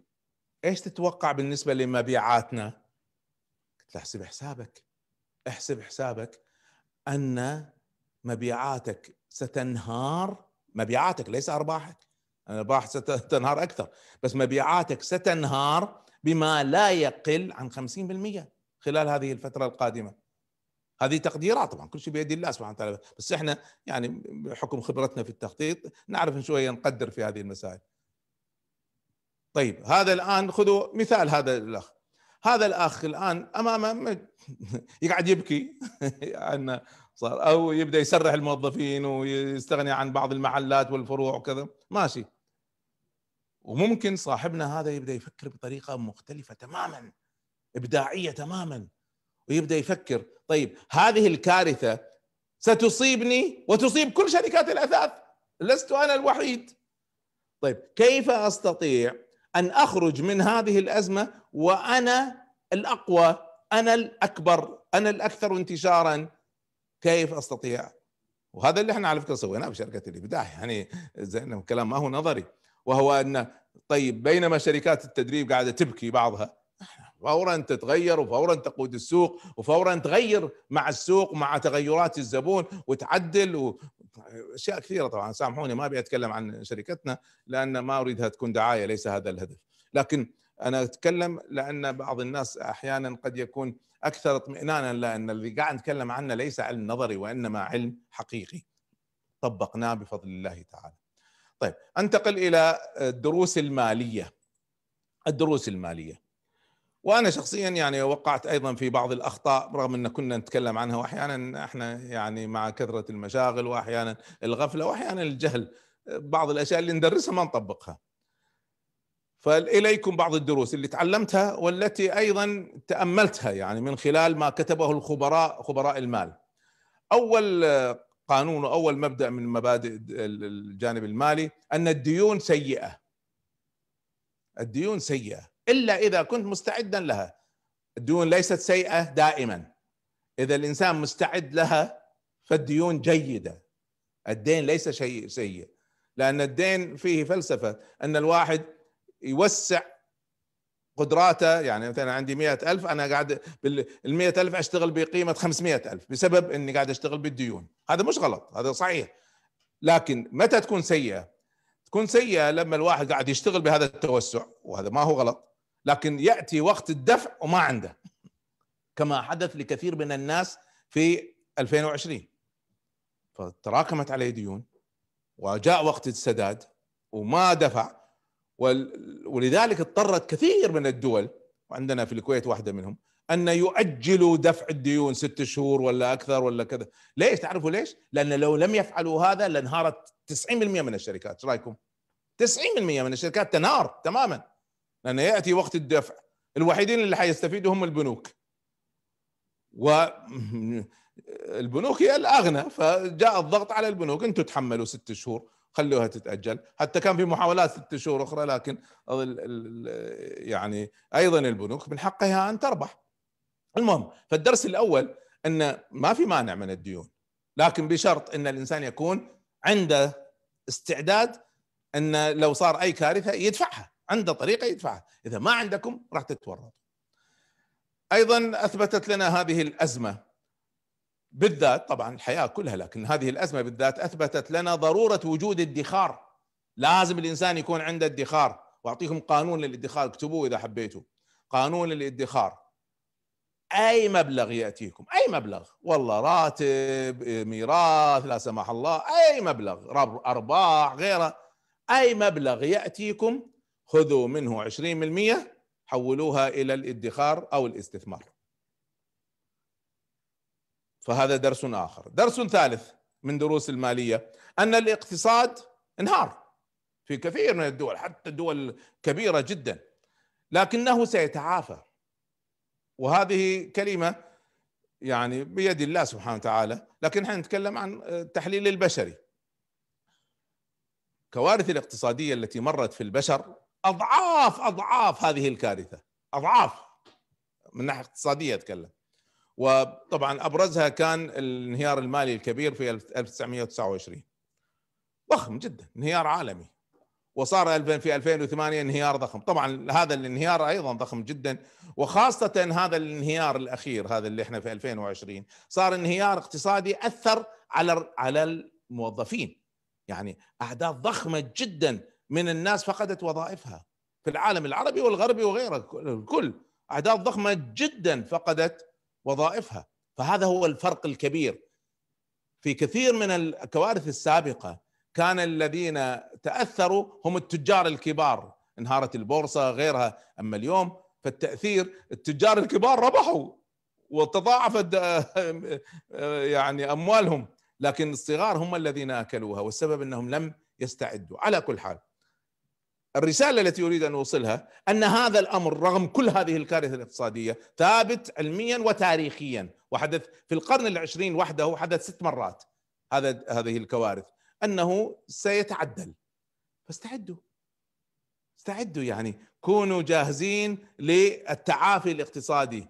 ايش تتوقع بالنسبه لمبيعاتنا قلت له احسب حسابك احسب حسابك ان مبيعاتك ستنهار مبيعاتك ليس ارباحك الارباح ستنهار اكثر بس مبيعاتك ستنهار بما لا يقل عن 50% خلال هذه الفتره القادمه هذه تقديرات طبعا كل شيء بيد الله سبحانه وتعالى بس احنا يعني بحكم خبرتنا في التخطيط نعرف شويه نقدر في هذه المسائل طيب هذا الان خذوا مثال هذا الاخ هذا الاخ الان امامه يقعد يبكي أنه صار او يبدا يسرح الموظفين ويستغني عن بعض المحلات والفروع وكذا ماشي وممكن صاحبنا هذا يبدا يفكر بطريقه مختلفه تماما ابداعيه تماما ويبدا يفكر طيب هذه الكارثه ستصيبني وتصيب كل شركات الاثاث لست انا الوحيد طيب كيف استطيع ان اخرج من هذه الازمه وانا الاقوى انا الاكبر انا الاكثر انتشارا كيف استطيع وهذا اللي احنا على فكره سويناه في شركه الابداع يعني زي كلام ما هو نظري وهو ان طيب بينما شركات التدريب قاعده تبكي بعضها فورا تتغير وفورا تقود السوق وفورا تغير مع السوق مع تغيرات الزبون وتعدل و... اشياء كثيره طبعا سامحوني ما ابي اتكلم عن شركتنا لان ما اريدها تكون دعايه ليس هذا الهدف لكن انا اتكلم لان بعض الناس احيانا قد يكون اكثر اطمئنانا لان اللي قاعد نتكلم عنه ليس علم نظري وانما علم حقيقي طبقناه بفضل الله تعالى. طيب انتقل الى الدروس الماليه. الدروس الماليه. وانا شخصيا يعني وقعت ايضا في بعض الاخطاء رغم ان كنا نتكلم عنها واحيانا احنا يعني مع كثره المشاغل واحيانا الغفله واحيانا الجهل بعض الاشياء اللي ندرسها ما نطبقها. فاليكم بعض الدروس اللي تعلمتها والتي ايضا تاملتها يعني من خلال ما كتبه الخبراء خبراء المال. اول قانون واول مبدا من مبادئ الجانب المالي ان الديون سيئه. الديون سيئه الا اذا كنت مستعدا لها الديون ليست سيئه دائما اذا الانسان مستعد لها فالديون جيده الدين ليس شيء سيء لان الدين فيه فلسفه ان الواحد يوسع قدراته يعني مثلا عندي مئة ألف أنا قاعد بالمئة ألف أشتغل بقيمة خمسمائة ألف بسبب أني قاعد أشتغل بالديون هذا مش غلط هذا صحيح لكن متى تكون سيئة تكون سيئة لما الواحد قاعد يشتغل بهذا التوسع وهذا ما هو غلط لكن ياتي وقت الدفع وما عنده كما حدث لكثير من الناس في 2020 فتراكمت عليه ديون وجاء وقت السداد وما دفع ولذلك اضطرت كثير من الدول وعندنا في الكويت واحده منهم ان يؤجلوا دفع الديون ست شهور ولا اكثر ولا كذا ليش تعرفوا ليش لان لو لم يفعلوا هذا لانهارت 90% من الشركات ايش رايكم 90% من الشركات تنهار تماما لأن يأتي وقت الدفع الوحيدين اللي حيستفيدوا هم البنوك والبنوك هي الأغنى فجاء الضغط على البنوك أنتوا تحملوا ست شهور خلوها تتأجل حتى كان في محاولات ست شهور أخرى لكن يعني أيضا البنوك من حقها أن تربح المهم فالدرس الأول أن ما في مانع من الديون لكن بشرط أن الإنسان يكون عنده استعداد أن لو صار أي كارثة يدفعها عنده طريقه يدفعها اذا ما عندكم راح تتورط ايضا اثبتت لنا هذه الازمه بالذات طبعا الحياه كلها لكن هذه الازمه بالذات اثبتت لنا ضروره وجود ادخار لازم الانسان يكون عنده ادخار واعطيكم قانون للادخار اكتبوه اذا حبيتوا قانون للادخار اي مبلغ ياتيكم اي مبلغ والله راتب ميراث لا سمح الله اي مبلغ ارباح غيره اي مبلغ ياتيكم خذوا منه 20% حولوها إلى الادخار أو الاستثمار فهذا درس آخر درس ثالث من دروس المالية أن الاقتصاد انهار في كثير من الدول حتى الدول كبيرة جدا لكنه سيتعافى وهذه كلمة يعني بيد الله سبحانه وتعالى لكن احنا نتكلم عن التحليل البشري كوارث الاقتصادية التي مرت في البشر اضعاف اضعاف هذه الكارثه اضعاف من ناحيه اقتصاديه اتكلم وطبعا ابرزها كان الانهيار المالي الكبير في 1929 ضخم جدا انهيار عالمي وصار في 2008 انهيار ضخم طبعا هذا الانهيار ايضا ضخم جدا وخاصه هذا الانهيار الاخير هذا اللي احنا في 2020 صار انهيار اقتصادي اثر على على الموظفين يعني اعداد ضخمه جدا من الناس فقدت وظائفها في العالم العربي والغربي وغيره الكل اعداد ضخمه جدا فقدت وظائفها فهذا هو الفرق الكبير في كثير من الكوارث السابقه كان الذين تاثروا هم التجار الكبار انهارت البورصه غيرها اما اليوم فالتاثير التجار الكبار ربحوا وتضاعفت آه، آه، يعني اموالهم لكن الصغار هم الذين اكلوها والسبب انهم لم يستعدوا على كل حال الرساله التي اريد ان اوصلها ان هذا الامر رغم كل هذه الكارثه الاقتصاديه ثابت علميا وتاريخيا وحدث في القرن العشرين وحده حدث ست مرات هذا هذه الكوارث انه سيتعدل فاستعدوا استعدوا يعني كونوا جاهزين للتعافي الاقتصادي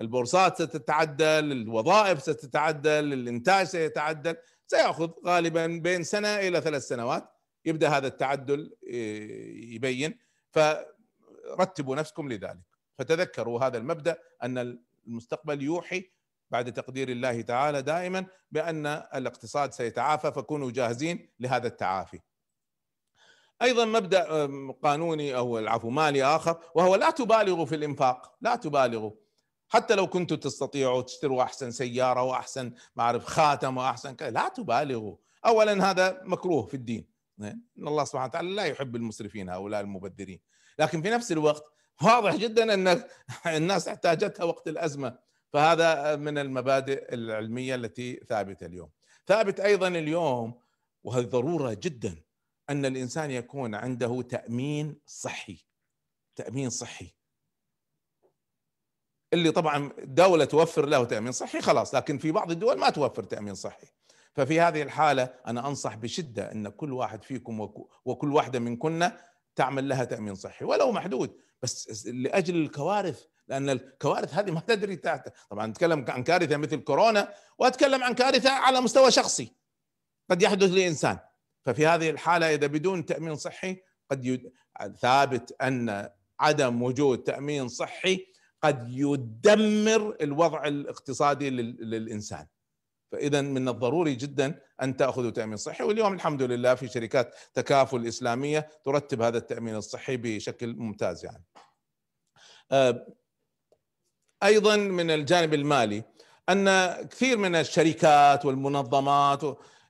البورصات ستتعدل الوظائف ستتعدل الانتاج سيتعدل سياخذ غالبا بين سنه الى ثلاث سنوات يبدا هذا التعدل إيه، يبين فرتبوا نفسكم لذلك فتذكروا هذا المبدا ان المستقبل يوحي بعد تقدير الله تعالى دائما بان الاقتصاد سيتعافى فكونوا جاهزين لهذا التعافي. ايضا مبدا قانوني او العفو مالي اخر وهو لا تبالغوا في الانفاق، لا تبالغوا حتى لو كنتم تستطيعوا تشتروا احسن سياره واحسن ما اعرف خاتم واحسن لا تبالغوا، اولا هذا مكروه في الدين ان الله سبحانه وتعالى لا يحب المسرفين هؤلاء المبذرين لكن في نفس الوقت واضح جدا ان الناس احتاجتها وقت الازمه فهذا من المبادئ العلميه التي ثابته اليوم ثابت ايضا اليوم وهذه ضروره جدا ان الانسان يكون عنده تامين صحي تامين صحي اللي طبعا دوله توفر له تامين صحي خلاص لكن في بعض الدول ما توفر تامين صحي ففي هذه الحالة أنا أنصح بشدة أن كل واحد فيكم وكل واحدة منكن تعمل لها تأمين صحي ولو محدود بس لأجل الكوارث لأن الكوارث هذه ما تدري تحت طبعا نتكلم عن كارثة مثل كورونا وأتكلم عن كارثة على مستوى شخصي قد يحدث لإنسان ففي هذه الحالة إذا بدون تأمين صحي قد يد... ثابت أن عدم وجود تأمين صحي قد يدمر الوضع الاقتصادي لل... للإنسان فاذا من الضروري جدا ان تاخذوا تامين صحي واليوم الحمد لله في شركات تكافل اسلاميه ترتب هذا التامين الصحي بشكل ممتاز يعني. آه، ايضا من الجانب المالي ان كثير من الشركات والمنظمات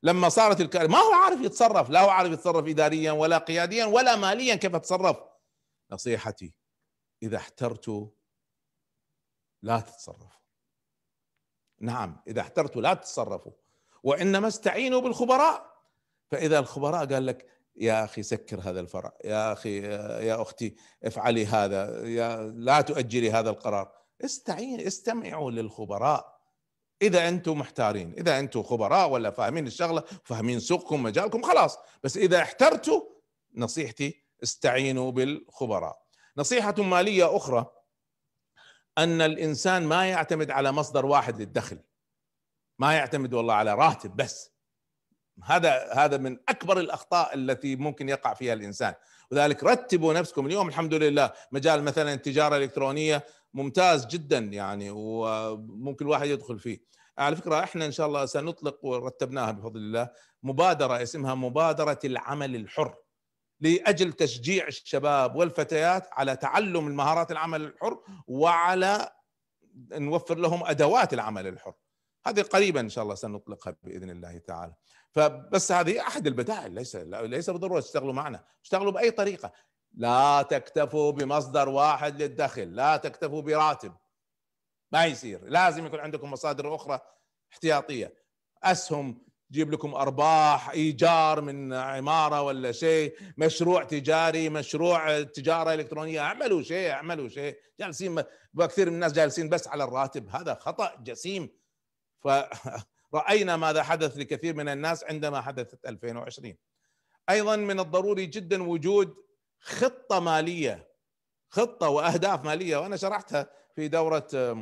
لما صارت الكارثه ما هو عارف يتصرف لا هو عارف يتصرف اداريا ولا قياديا ولا ماليا كيف اتصرف نصيحتي اذا احترتوا لا تتصرفوا نعم إذا احترتوا لا تتصرفوا وإنما استعينوا بالخبراء فإذا الخبراء قال لك يا أخي سكر هذا الفرع يا أخي يا أختي افعلي هذا يا لا تؤجلي هذا القرار استعين استمعوا للخبراء إذا أنتم محتارين إذا أنتم خبراء ولا فاهمين الشغلة فاهمين سوقكم مجالكم خلاص بس إذا احترتوا نصيحتي استعينوا بالخبراء نصيحة مالية أخرى ان الانسان ما يعتمد على مصدر واحد للدخل ما يعتمد والله على راتب بس هذا هذا من اكبر الاخطاء التي ممكن يقع فيها الانسان وذلك رتبوا نفسكم اليوم الحمد لله مجال مثلا التجاره الالكترونيه ممتاز جدا يعني وممكن الواحد يدخل فيه على فكره احنا ان شاء الله سنطلق ورتبناها بفضل الله مبادره اسمها مبادره العمل الحر لاجل تشجيع الشباب والفتيات على تعلم المهارات العمل الحر وعلى نوفر لهم ادوات العمل الحر هذه قريبا ان شاء الله سنطلقها باذن الله تعالى فبس هذه احد البدائل ليس ليس بالضروره تشتغلوا معنا اشتغلوا باي طريقه لا تكتفوا بمصدر واحد للدخل لا تكتفوا براتب ما يصير لازم يكون عندكم مصادر اخرى احتياطيه اسهم جيب لكم ارباح ايجار من عماره ولا شيء مشروع تجاري مشروع تجاره الكترونيه اعملوا شيء اعملوا شيء جالسين كثير من الناس جالسين بس على الراتب هذا خطا جسيم فراينا ماذا حدث لكثير من الناس عندما حدثت 2020 ايضا من الضروري جدا وجود خطه ماليه خطه واهداف ماليه وانا شرحتها في دوره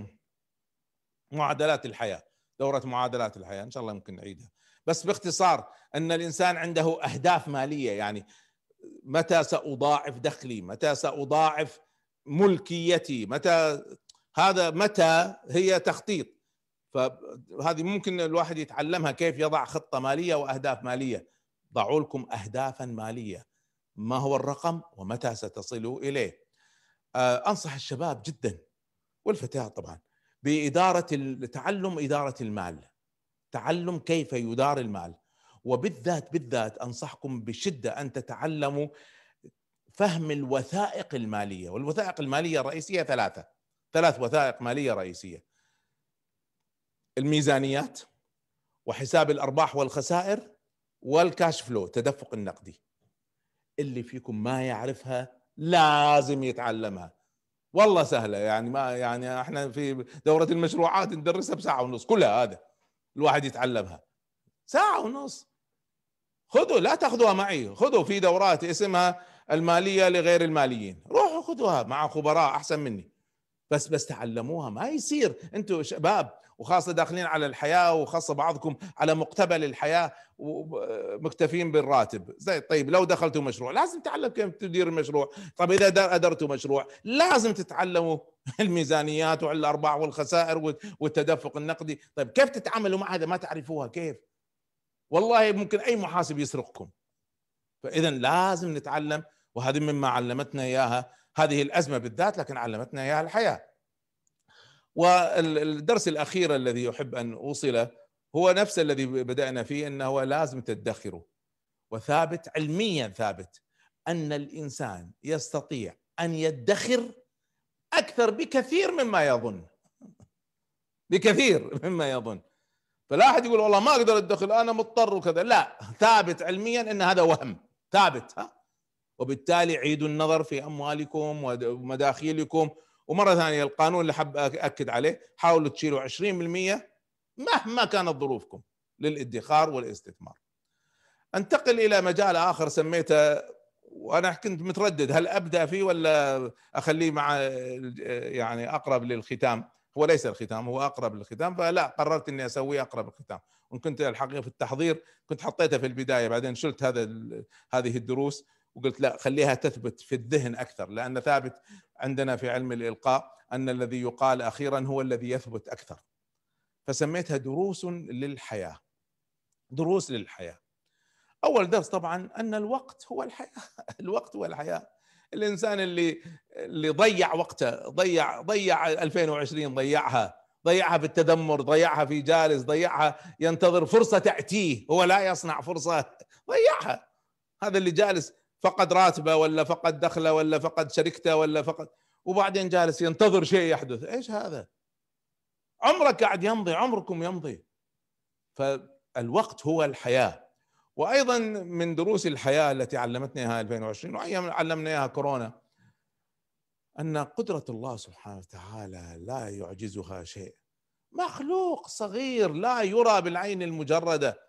معادلات الحياه دوره معادلات الحياه ان شاء الله ممكن نعيدها بس باختصار ان الانسان عنده اهداف ماليه يعني متى ساضاعف دخلي متى ساضاعف ملكيتي متى هذا متى هي تخطيط فهذه ممكن الواحد يتعلمها كيف يضع خطه ماليه واهداف ماليه ضعوا لكم اهدافا ماليه ما هو الرقم ومتى ستصلوا اليه آه، انصح الشباب جدا والفتاه طبعا باداره تعلم اداره المال تعلم كيف يدار المال وبالذات بالذات انصحكم بشده ان تتعلموا فهم الوثائق الماليه والوثائق الماليه الرئيسيه ثلاثه ثلاث وثائق ماليه رئيسيه الميزانيات وحساب الارباح والخسائر والكاش فلو تدفق النقدي اللي فيكم ما يعرفها لازم يتعلمها والله سهله يعني ما يعني احنا في دوره المشروعات ندرسها بساعه ونص كلها هذا الواحد يتعلمها ساعة ونص خذوا لا تاخذوها معي خذوا في دورات اسمها المالية لغير الماليين روحوا خذوها مع خبراء أحسن مني بس بس تعلموها ما يصير أنتم شباب وخاصه داخلين على الحياه وخاصه بعضكم على مقتبل الحياه ومكتفين بالراتب زي طيب لو دخلتوا مشروع لازم تتعلم كيف تدير المشروع طب اذا ادرتوا مشروع لازم تتعلموا الميزانيات والارباح والخسائر والتدفق النقدي طيب كيف تتعاملوا مع هذا ما تعرفوها كيف والله ممكن اي محاسب يسرقكم فاذا لازم نتعلم وهذه مما علمتنا اياها هذه الازمه بالذات لكن علمتنا اياها الحياه والدرس الاخير الذي يحب ان اوصله هو نفس الذي بدانا فيه انه لازم تدخروا وثابت علميا ثابت ان الانسان يستطيع ان يدخر اكثر بكثير مما يظن بكثير مما يظن فلا احد يقول والله ما اقدر ادخر انا مضطر وكذا لا ثابت علميا ان هذا وهم ثابت ها وبالتالي عيدوا النظر في اموالكم ومداخيلكم ومره ثانيه القانون اللي حاب اكد عليه حاولوا تشيلوا 20% مهما كانت ظروفكم للادخار والاستثمار. انتقل الى مجال اخر سميته وانا كنت متردد هل ابدا فيه ولا اخليه مع يعني اقرب للختام هو ليس الختام هو اقرب للختام فلا قررت اني اسويه اقرب للختام وان كنت الحقيقه في التحضير كنت حطيته في البدايه بعدين شلت هذا هذه الدروس وقلت لا خليها تثبت في الذهن اكثر لان ثابت عندنا في علم الالقاء ان الذي يقال اخيرا هو الذي يثبت اكثر فسميتها دروس للحياه دروس للحياه اول درس طبعا ان الوقت هو الحياه الوقت هو الحياه الانسان اللي اللي ضيع وقته ضيع ضيع 2020 ضيعها ضيعها في التذمر ضيعها في جالس ضيعها ينتظر فرصه تاتيه هو لا يصنع فرصه ضيعها هذا اللي جالس فقد راتبه ولا فقد دخله ولا فقد شركته ولا فقد وبعدين جالس ينتظر شيء يحدث ايش هذا عمرك قاعد يمضي عمركم يمضي فالوقت هو الحياه وايضا من دروس الحياه التي علمتني 2020 وايام علمناها كورونا ان قدره الله سبحانه وتعالى لا يعجزها شيء مخلوق صغير لا يرى بالعين المجرده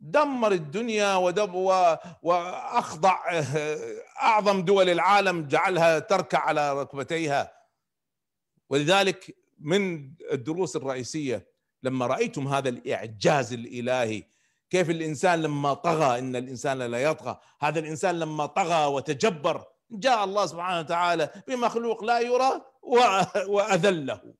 دمر الدنيا ودب واخضع آه، اعظم دول العالم جعلها تركع على ركبتيها ولذلك من الدروس الرئيسيه لما رايتم هذا الاعجاز الالهي كيف الانسان لما طغى ان الانسان لا يطغى هذا الانسان لما طغى وتجبر جاء الله سبحانه وتعالى بمخلوق لا يرى واذله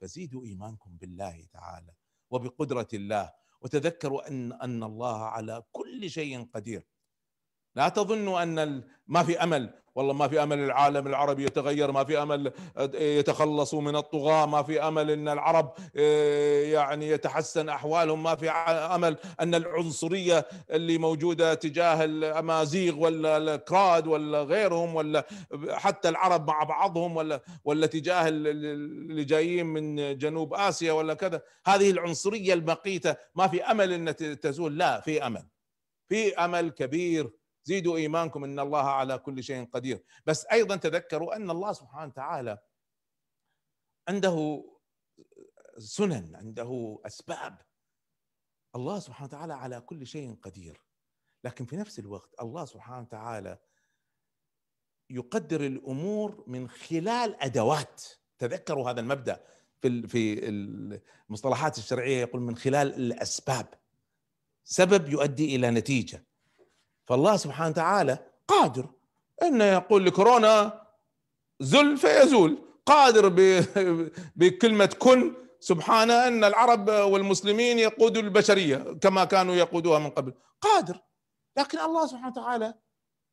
فزيدوا ايمانكم بالله تعالى وبقدره الله وتذكروا ان ان الله على كل شيء قدير لا تظنوا ان ما في امل والله ما في امل العالم العربي يتغير ما في امل آه، يتخلصوا من الطغاه ما في امل ان العرب آه، يعني يتحسن احوالهم ما في امل ان العنصريه اللي موجوده تجاه الامازيغ ولا الكراد ولا غيرهم ولا حتى العرب مع بعضهم ولا ولا تجاه اللي جايين من جنوب اسيا ولا كذا هذه العنصريه المقيته ما في امل ان تزول لا في امل في امل كبير زيدوا ايمانكم ان الله على كل شيء قدير بس ايضا تذكروا ان الله سبحانه وتعالى عنده سنن عنده اسباب الله سبحانه وتعالى على كل شيء قدير لكن في نفس الوقت الله سبحانه وتعالى يقدر الامور من خلال ادوات تذكروا هذا المبدا في في المصطلحات الشرعيه يقول من خلال الاسباب سبب يؤدي الى نتيجه فالله سبحانه وتعالى قادر انه يقول لكورونا زل فيزول قادر بكلمه كن سبحانه ان العرب والمسلمين يقودوا البشريه كما كانوا يقودوها من قبل قادر لكن الله سبحانه وتعالى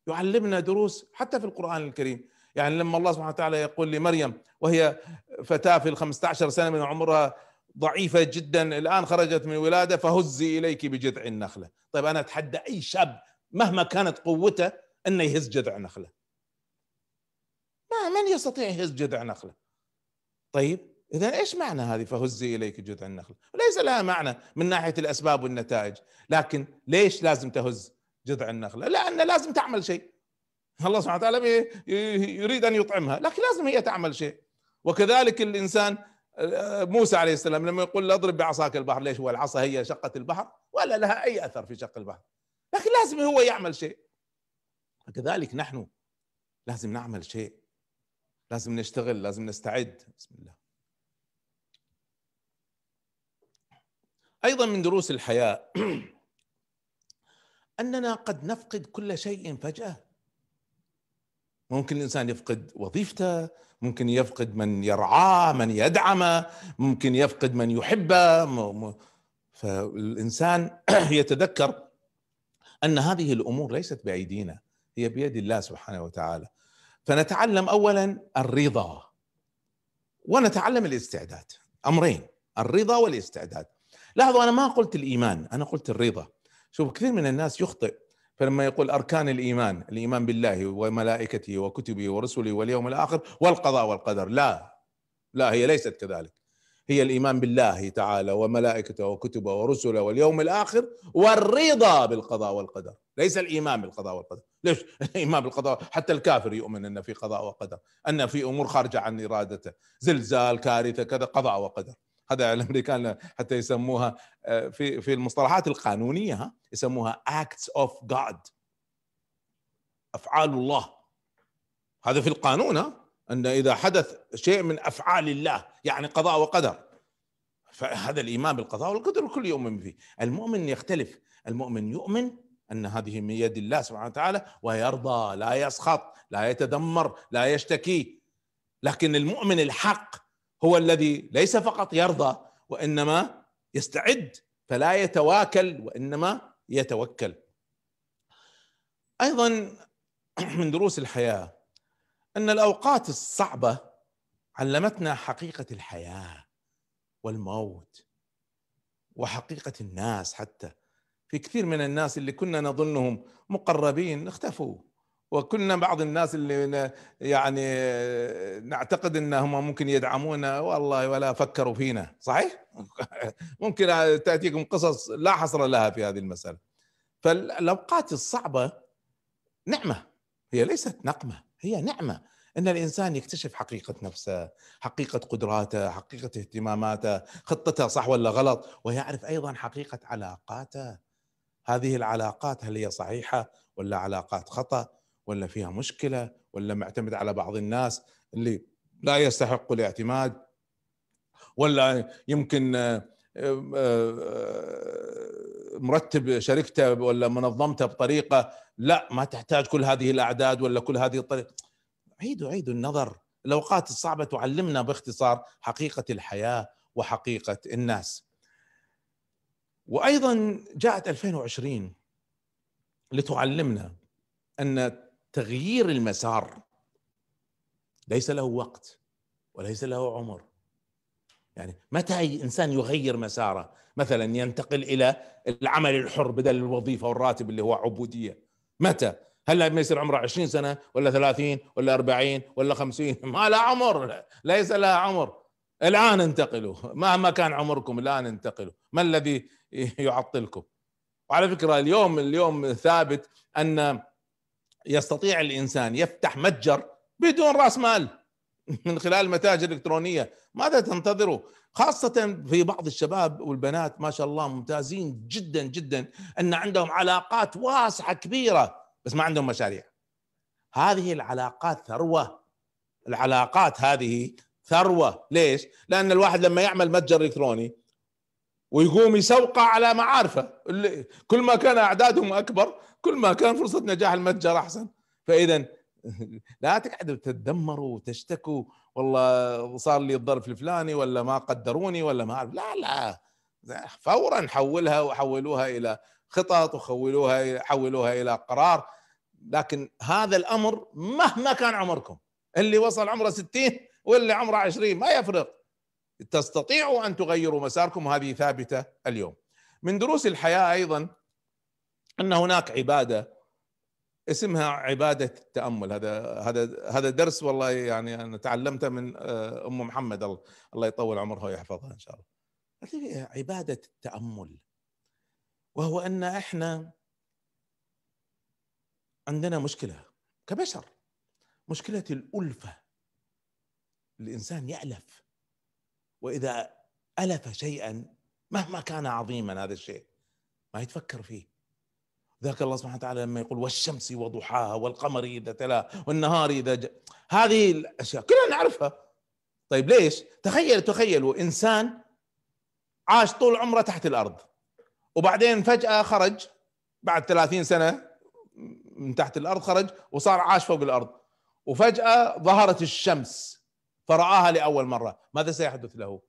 يعلمنا دروس حتى في القران الكريم يعني لما الله سبحانه وتعالى يقول لمريم وهي فتاه في ال 15 سنه من عمرها ضعيفة جدا الآن خرجت من ولادة فهزي إليك بجذع النخلة طيب أنا أتحدى أي شاب مهما كانت قوته انه يهز جذع نخله ما من يستطيع يهز جذع نخله طيب اذا ايش معنى هذه فهزي اليك جذع النخله ليس لها معنى من ناحيه الاسباب والنتائج لكن ليش لازم تهز جذع النخله لان لازم تعمل شيء الله سبحانه وتعالى يريد ان يطعمها لكن لازم هي تعمل شيء وكذلك الانسان آه، موسى عليه السلام لما يقول اضرب بعصاك البحر ليش هو العصا هي شقه البحر ولا لها اي اثر في شق البحر لكن لازم هو يعمل شيء وكذلك نحن لازم نعمل شيء لازم نشتغل لازم نستعد بسم الله ايضا من دروس الحياه اننا قد نفقد كل شيء فجاه ممكن الانسان يفقد وظيفته ممكن يفقد من يرعاه من يدعمه ممكن يفقد من يحبه فالانسان يتذكر ان هذه الامور ليست بايدينا هي بيد الله سبحانه وتعالى فنتعلم اولا الرضا ونتعلم الاستعداد امرين الرضا والاستعداد لاحظوا انا ما قلت الايمان انا قلت الرضا شوف كثير من الناس يخطئ فلما يقول اركان الايمان الايمان بالله وملائكته وكتبه ورسله واليوم الاخر والقضاء والقدر لا لا هي ليست كذلك هي الايمان بالله تعالى وملائكته وكتبه ورسله واليوم الاخر والرضا بالقضاء والقدر ليس الايمان بالقضاء والقدر ليش الايمان بالقضاء حتى الكافر يؤمن ان في قضاء وقدر ان في امور خارجه عن ارادته زلزال كارثه كذا قضاء وقدر هذا الامريكان حتى يسموها آه، في في المصطلحات القانونيه يسموها acts of God افعال الله هذا في القانون ها أن إذا حدث شيء من أفعال الله يعني قضاء وقدر فهذا الإيمان بالقضاء والقدر الكل يؤمن فيه المؤمن يختلف المؤمن يؤمن أن هذه من يد الله سبحانه وتعالى ويرضى لا يسخط لا يتدمر لا يشتكي لكن المؤمن الحق هو الذي ليس فقط يرضى وإنما يستعد فلا يتواكل وإنما يتوكل أيضا من دروس الحياة ان الاوقات الصعبه علمتنا حقيقه الحياه والموت وحقيقه الناس حتى في كثير من الناس اللي كنا نظنهم مقربين اختفوا وكنا بعض الناس اللي يعني نعتقد انهم ممكن يدعمونا والله ولا فكروا فينا صحيح ممكن تاتيكم قصص لا حصر لها في هذه المساله فالاوقات الصعبه نعمه هي ليست نقمه هي نعمه ان الانسان يكتشف حقيقه نفسه، حقيقه قدراته، حقيقه اهتماماته، خطته صح ولا غلط، ويعرف ايضا حقيقه علاقاته. هذه العلاقات هل هي صحيحه ولا علاقات خطا ولا فيها مشكله ولا معتمد على بعض الناس اللي لا يستحق الاعتماد ولا يمكن أه، أه، مرتب شركته ولا منظمته بطريقه لا ما تحتاج كل هذه الاعداد ولا كل هذه الطريقه عيدوا عيدوا النظر الاوقات الصعبه تعلمنا باختصار حقيقه الحياه وحقيقه الناس. وايضا جاءت 2020 لتعلمنا ان تغيير المسار ليس له وقت وليس له عمر يعني متى أي إنسان يغير مساره مثلا ينتقل إلى العمل الحر بدل الوظيفة والراتب اللي هو عبودية متى هل لما يصير عمره 20 سنة ولا 30 ولا 40 ولا 50 ما لها عمر ليس لها عمر الآن انتقلوا مهما كان عمركم الآن انتقلوا ما الذي يعطلكم وعلى فكرة اليوم اليوم ثابت أن يستطيع الإنسان يفتح متجر بدون رأس مال من خلال المتاجر الالكترونيه ماذا تنتظروا خاصه في بعض الشباب والبنات ما شاء الله ممتازين جدا جدا ان عندهم علاقات واسعه كبيره بس ما عندهم مشاريع هذه العلاقات ثروه العلاقات هذه ثروه ليش لان الواحد لما يعمل متجر الكتروني ويقوم يسوق على معارفه كل ما كان اعدادهم اكبر كل ما كان فرصه نجاح المتجر احسن فاذا لا تقعدوا تتدمروا وتشتكوا والله صار لي الظرف الفلاني ولا ما قدروني ولا ما اعرف لا لا فورا حولها وحولوها الى خطط وحولوها حولوها الى قرار لكن هذا الامر مهما كان عمركم اللي وصل عمره 60 واللي عمره 20 ما يفرق تستطيعوا ان تغيروا مساركم وهذه ثابته اليوم من دروس الحياه ايضا ان هناك عباده اسمها عباده التامل هذا هذا هذا درس والله يعني انا تعلمته من آه، ام محمد الله يطول عمرها ويحفظها ان شاء الله إيه، عباده التامل وهو ان احنا عندنا مشكله كبشر مشكله الالفه الانسان يالف واذا الف شيئا مهما كان عظيما هذا الشيء ما يتفكر فيه ذاك الله سبحانه وتعالى لما يقول والشمس وضحاها والقمر إذا تلاها والنهار إذا جاء هذه الأشياء كلنا نعرفها طيب ليش تخيل تخيلوا إنسان عاش طول عمره تحت الأرض وبعدين فجأة خرج بعد 30 سنة من تحت الأرض خرج وصار عاش فوق الأرض وفجأة ظهرت الشمس فرآها لأول مرة ماذا سيحدث له؟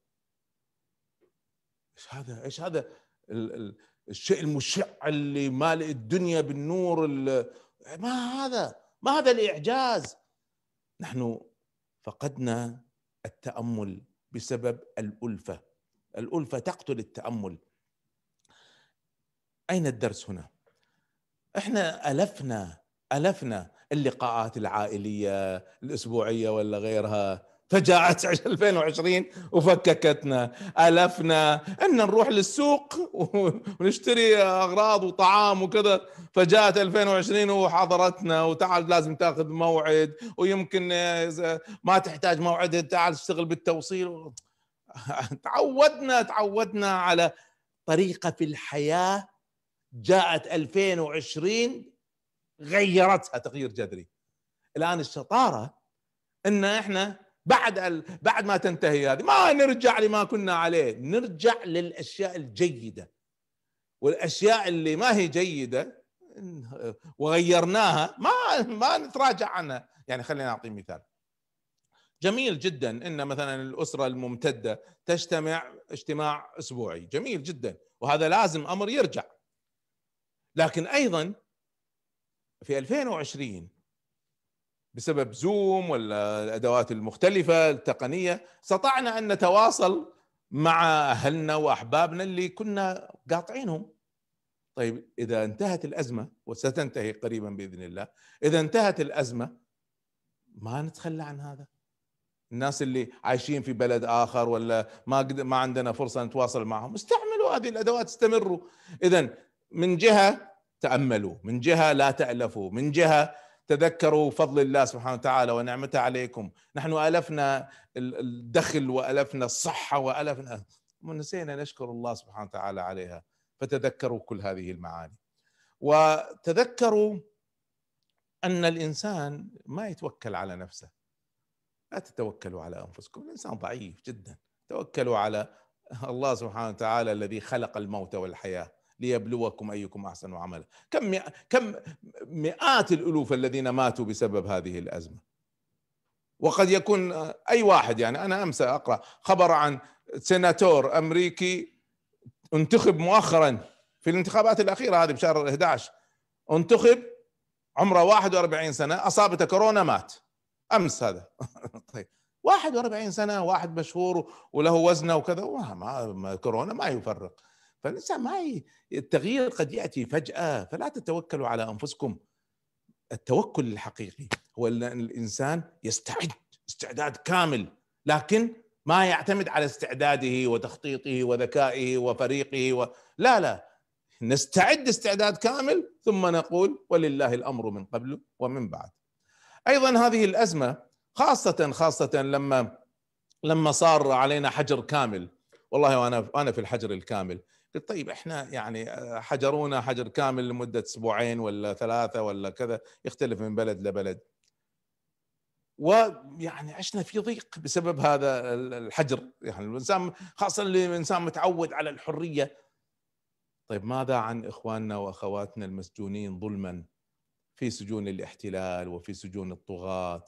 ايش هذا؟ ايش هذا؟ ال ال الشيء المشع اللي مالئ الدنيا بالنور ما هذا ما هذا الإعجاز نحن فقدنا التأمل بسبب الألفة الألفة تقتل التأمل أين الدرس هنا؟ احنا ألفنا ألفنا اللقاءات العائلية الأسبوعية ولا غيرها فجاءت 2020 وفككتنا ألفنا أن نروح للسوق ونشتري أغراض وطعام وكذا فجاءت 2020 وحضرتنا وتعال لازم تاخذ موعد ويمكن ما تحتاج موعد تعال تشتغل بالتوصيل تعودنا تعودنا على طريقة في الحياة جاءت 2020 غيرتها تغيير جذري الآن الشطارة أن إحنا بعد ال... بعد ما تنتهي هذه ما نرجع لما كنا عليه نرجع للاشياء الجيده والاشياء اللي ما هي جيده وغيرناها ما ما نتراجع عنها يعني خلينا نعطي مثال جميل جدا ان مثلا الاسره الممتده تجتمع اجتماع اسبوعي جميل جدا وهذا لازم امر يرجع لكن ايضا في 2020 بسبب زوم ولا الادوات المختلفه التقنيه استطعنا ان نتواصل مع اهلنا واحبابنا اللي كنا قاطعينهم طيب اذا انتهت الازمه وستنتهي قريبا باذن الله اذا انتهت الازمه ما نتخلى عن هذا الناس اللي عايشين في بلد اخر ولا ما ما عندنا فرصه نتواصل معهم استعملوا هذه الادوات استمروا اذا من جهه تاملوا من جهه لا تالفوا من جهه تذكروا فضل الله سبحانه وتعالى ونعمته عليكم نحن ألفنا الدخل وألفنا الصحة وألفنا ونسينا نشكر الله سبحانه وتعالى عليها فتذكروا كل هذه المعاني وتذكروا أن الإنسان ما يتوكل على نفسه لا تتوكلوا على أنفسكم الإنسان ضعيف جدا توكلوا على الله سبحانه وتعالى الذي خلق الموت والحياة ليبلوكم ايكم احسن عملا كم كم مئات الالوف الذين ماتوا بسبب هذه الازمه وقد يكون آه، اي واحد يعني انا امس اقرا خبر عن سناتور امريكي انتخب مؤخرا في الانتخابات الاخيره هذه بشهر 11 انتخب عمره 41 سنه اصابته كورونا مات امس هذا طيب 41 سنه واحد مشهور وله وزنه وكذا ما كورونا ما يفرق فالإنسان ما التغيير قد يأتي فجأة فلا تتوكلوا على أنفسكم التوكل الحقيقي هو أن الإنسان يستعد استعداد كامل لكن ما يعتمد على استعداده وتخطيطه وذكائه وفريقه و... لا لا نستعد استعداد كامل ثم نقول ولله الامر من قبل ومن بعد. ايضا هذه الازمه خاصه خاصه لما لما صار علينا حجر كامل والله وانا انا في الحجر الكامل قلت طيب احنا يعني آه، حجرونا حجر كامل لمده اسبوعين ولا ثلاثه ولا كذا يختلف من بلد لبلد ويعني عشنا في ضيق بسبب هذا الحجر يعني الانسان خاصه اللي الانسان متعود على الحريه طيب ماذا عن اخواننا واخواتنا المسجونين ظلما في سجون الاحتلال وفي سجون الطغاة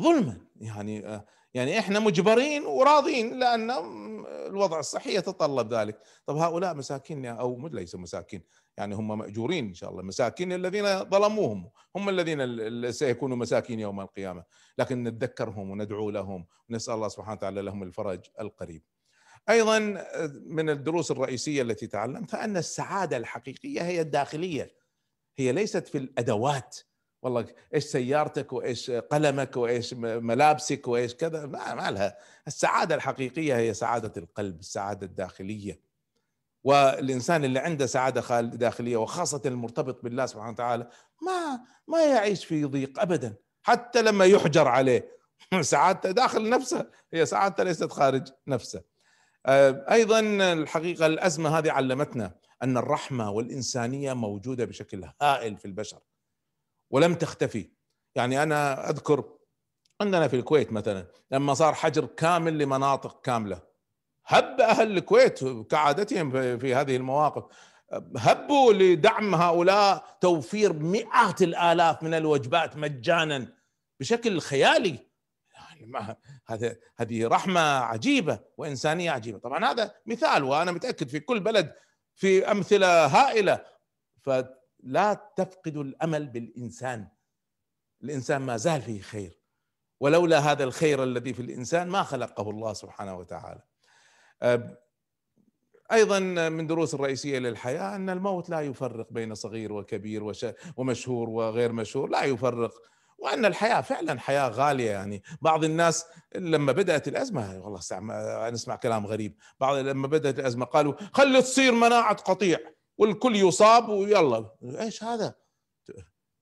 ظلما يعني آه، يعني احنا مجبرين وراضين لان الوضع الصحي يتطلب ذلك، طب هؤلاء مساكين او ليسوا مساكين، يعني هم ماجورين ان شاء الله، مساكين الذين ظلموهم، هم الذين سيكونوا مساكين يوم القيامه، لكن نتذكرهم وندعو لهم ونسال الله سبحانه وتعالى لهم الفرج القريب. ايضا من الدروس الرئيسيه التي تعلمتها ان السعاده الحقيقيه هي الداخليه هي ليست في الادوات والله ايش سيارتك وايش قلمك وايش ملابسك وايش كذا ما لها السعاده الحقيقيه هي سعاده القلب السعاده الداخليه والانسان اللي عنده سعاده داخليه وخاصه المرتبط بالله سبحانه وتعالى ما ما يعيش في ضيق ابدا حتى لما يحجر عليه سعادته داخل نفسه هي سعادته ليست خارج نفسه آه، ايضا الحقيقه الازمه هذه علمتنا ان الرحمه والانسانيه موجوده بشكل هائل في البشر ولم تختفي يعني انا اذكر عندنا في الكويت مثلا لما صار حجر كامل لمناطق كامله هب اهل الكويت كعادتهم في هذه المواقف هبوا لدعم هؤلاء توفير مئات الالاف من الوجبات مجانا بشكل خيالي يعني هذا هذه رحمه عجيبه وانسانيه عجيبه طبعا هذا مثال وانا متاكد في كل بلد في امثله هائله ف لا تفقد الامل بالانسان الانسان ما زال فيه خير ولولا هذا الخير الذي في الانسان ما خلقه الله سبحانه وتعالى ايضا من دروس الرئيسيه للحياه ان الموت لا يفرق بين صغير وكبير وش... ومشهور وغير مشهور لا يفرق وان الحياه فعلا حياه غاليه يعني بعض الناس لما بدات الازمه والله نسمع كلام غريب بعض لما بدات الازمه قالوا خلي تصير مناعه قطيع والكل يصاب ويلا ايش هذا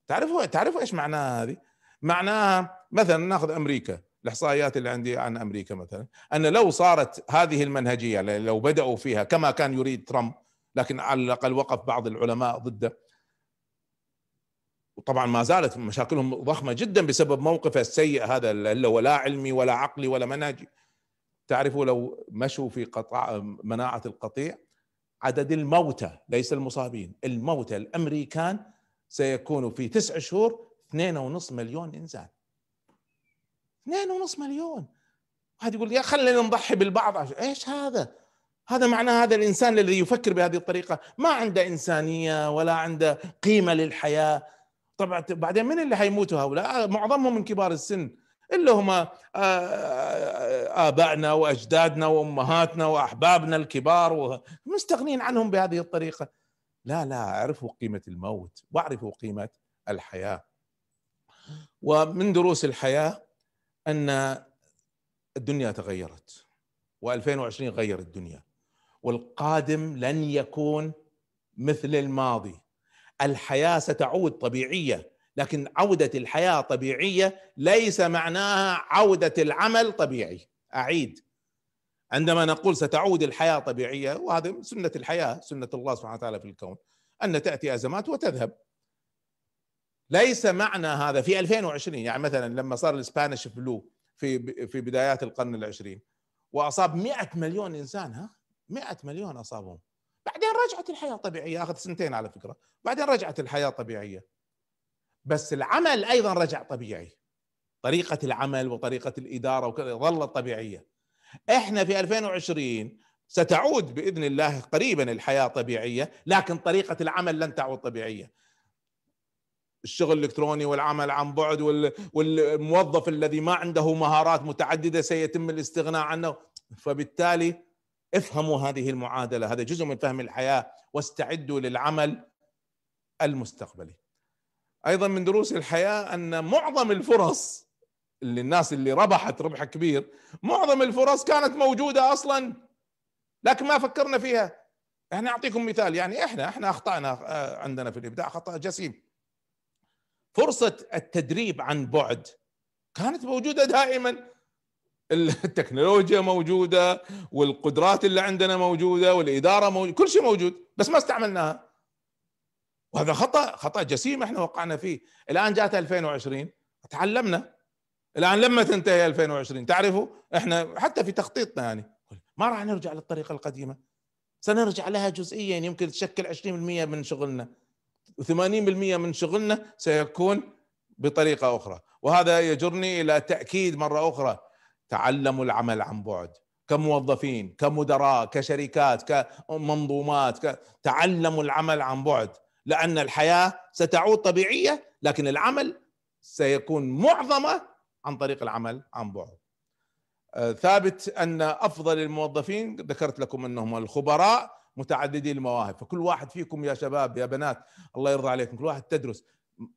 تعرفوا تعرفوا ايش معناها هذه معناها مثلا ناخذ امريكا الاحصائيات اللي عندي عن امريكا مثلا ان لو صارت هذه المنهجيه يعني لو بداوا فيها كما كان يريد ترامب لكن على الاقل وقف بعض العلماء ضده وطبعا ما زالت مشاكلهم ضخمه جدا بسبب موقفه السيء هذا اللي ولا علمي ولا عقلي ولا منهجي تعرفوا لو مشوا في قطع مناعه القطيع عدد الموتى ليس المصابين الموتى الامريكان سيكون في تسع شهور 2.5 مليون انسان 2.5 مليون واحد يقول يا خلينا نضحي بالبعض عشان ايش هذا؟ هذا معناه هذا الانسان الذي يفكر بهذه الطريقه ما عنده انسانيه ولا عنده قيمه للحياه طبعا بعدين من اللي حيموتوا هؤلاء معظمهم من كبار السن اللي هم آه، آه، آه، آبائنا وأجدادنا وأمهاتنا وأحبابنا الكبار مستغنين عنهم بهذه الطريقة لا لا اعرفوا قيمة الموت واعرفوا قيمة الحياة ومن دروس الحياة أن الدنيا تغيرت و2020 غير الدنيا والقادم لن يكون مثل الماضي الحياة ستعود طبيعية لكن عودة الحياة طبيعية ليس معناها عودة العمل طبيعي أعيد عندما نقول ستعود الحياة طبيعية وهذا سنة الحياة سنة الله سبحانه وتعالى في الكون أن تأتي أزمات وتذهب ليس معنى هذا في 2020 يعني مثلا لما صار الاسبانيش فلو في في بدايات القرن العشرين واصاب 100 مليون انسان ها 100 مليون اصابهم بعدين رجعت الحياه طبيعيه اخذ سنتين على فكره بعدين رجعت الحياه طبيعيه بس العمل ايضا رجع طبيعي طريقه العمل وطريقه الاداره وكذا ظلت طبيعيه احنا في 2020 ستعود باذن الله قريبا الحياه طبيعيه لكن طريقه العمل لن تعود طبيعيه الشغل الالكتروني والعمل عن بعد والموظف الذي ما عنده مهارات متعدده سيتم الاستغناء عنه فبالتالي افهموا هذه المعادله هذا جزء من فهم الحياه واستعدوا للعمل المستقبلي ايضا من دروس الحياه ان معظم الفرص اللي الناس اللي ربحت ربح كبير معظم الفرص كانت موجوده اصلا لكن ما فكرنا فيها احنا اعطيكم مثال يعني احنا احنا اخطانا آه، عندنا في الابداع خطا جسيم فرصه التدريب عن بعد كانت موجوده دائما التكنولوجيا موجوده والقدرات اللي عندنا موجوده والاداره موجوده كل شيء موجود بس ما استعملناها وهذا خطا خطا جسيم احنا وقعنا فيه الان جات 2020 تعلمنا الان لما تنتهي 2020 تعرفوا احنا حتى في تخطيطنا يعني ما راح نرجع للطريقه القديمه سنرجع لها جزئيا يمكن تشكل 20% من شغلنا و80% من شغلنا سيكون بطريقه اخرى وهذا يجرني الى تاكيد مره اخرى تعلموا العمل عن بعد كموظفين كمدراء كشركات كمنظومات تعلموا العمل عن بعد لأن الحياة ستعود طبيعية لكن العمل سيكون معظمه عن طريق العمل عن بعد آه، ثابت أن أفضل الموظفين ذكرت لكم أنهم الخبراء متعددي المواهب فكل واحد فيكم يا شباب يا بنات الله يرضى عليكم كل واحد تدرس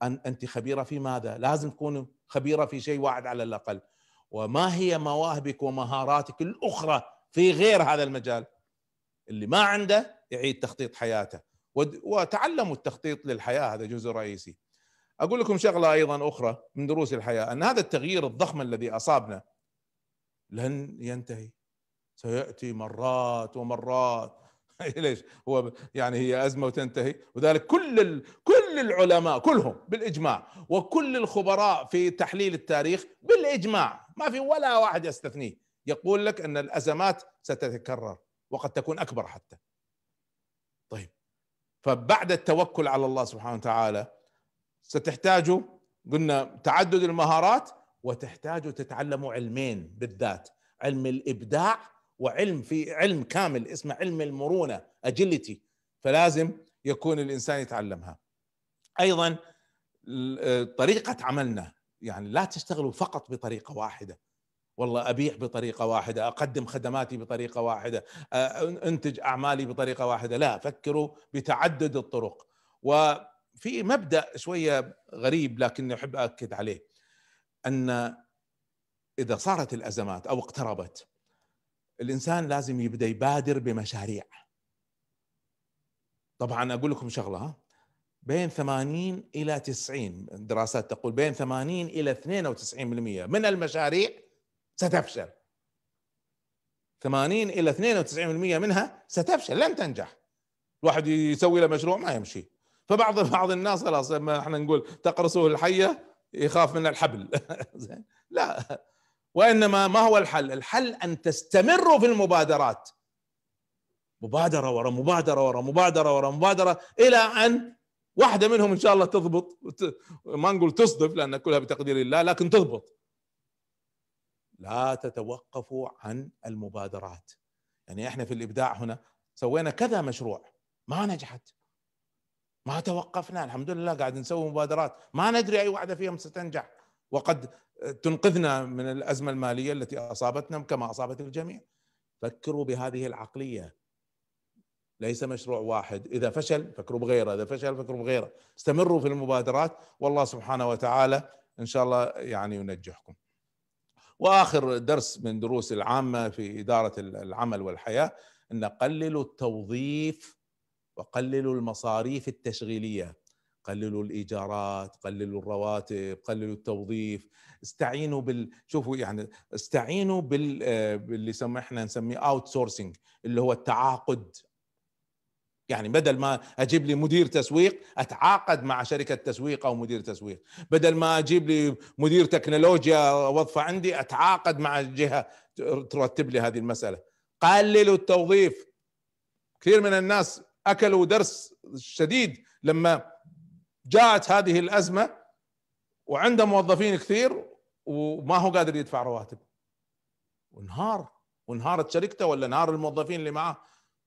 أنت خبيرة في ماذا لازم تكون خبيرة في شيء واحد على الأقل وما هي مواهبك ومهاراتك الأخرى في غير هذا المجال اللي ما عنده يعيد تخطيط حياته وتعلموا التخطيط للحياه هذا جزء رئيسي. اقول لكم شغله ايضا اخرى من دروس الحياه ان هذا التغيير الضخم الذي اصابنا لن ينتهي سياتي مرات ومرات ليش هو يعني هي ازمه وتنتهي وذلك كل ال... كل العلماء كلهم بالاجماع وكل الخبراء في تحليل التاريخ بالاجماع ما في ولا واحد يستثنيه يقول لك ان الازمات ستتكرر وقد تكون اكبر حتى طيب فبعد التوكل على الله سبحانه وتعالى ستحتاج قلنا تعدد المهارات وتحتاج تتعلم علمين بالذات علم الابداع وعلم في علم كامل اسمه علم المرونه اجيلتي فلازم يكون الانسان يتعلمها ايضا آه، طريقه عملنا يعني لا تشتغلوا فقط بطريقه واحده والله ابيع بطريقه واحده، اقدم خدماتي بطريقه واحده، انتج اعمالي بطريقه واحده، لا فكروا بتعدد الطرق. وفي مبدا شويه غريب لكن احب اكد عليه ان اذا صارت الازمات او اقتربت الانسان لازم يبدا يبادر بمشاريع. طبعا اقول لكم شغله بين 80 الى 90 دراسات تقول بين 80 الى 92% من المشاريع ستفشل 80 الى 92% منها ستفشل لن تنجح الواحد يسوي له مشروع ما يمشي فبعض بعض الناس خلاص لما احنا نقول تقرصه الحيه يخاف من الحبل لا وانما ما هو الحل؟ الحل ان تستمروا في المبادرات مبادره ورا مبادره ورا مبادره ورا مبادره الى ان واحده منهم ان شاء الله تضبط ما نقول تصدف لان كلها بتقدير الله لكن تضبط لا تتوقفوا عن المبادرات يعني احنا في الابداع هنا سوينا كذا مشروع ما نجحت ما توقفنا الحمد لله قاعد نسوي مبادرات ما ندري اي واحده فيهم ستنجح وقد تنقذنا من الازمه الماليه التي اصابتنا كما اصابت الجميع فكروا بهذه العقليه ليس مشروع واحد اذا فشل فكروا بغيره اذا فشل فكروا بغيره استمروا في المبادرات والله سبحانه وتعالى ان شاء الله يعني ينجحكم واخر درس من دروس العامه في اداره العمل والحياه ان قللوا التوظيف وقللوا المصاريف التشغيليه قللوا الايجارات قللوا الرواتب قللوا التوظيف استعينوا بال شوفوا يعني استعينوا بال آه، باللي سمحنا نسميه اوت سورسينج اللي هو التعاقد يعني بدل ما اجيب لي مدير تسويق اتعاقد مع شركه تسويق او مدير تسويق بدل ما اجيب لي مدير تكنولوجيا وظفه عندي اتعاقد مع جهه ترتب لي هذه المساله قللوا التوظيف كثير من الناس اكلوا درس شديد لما جاءت هذه الازمه وعنده موظفين كثير وما هو قادر يدفع رواتب وانهار وانهارت شركته ولا انهار الموظفين اللي معاه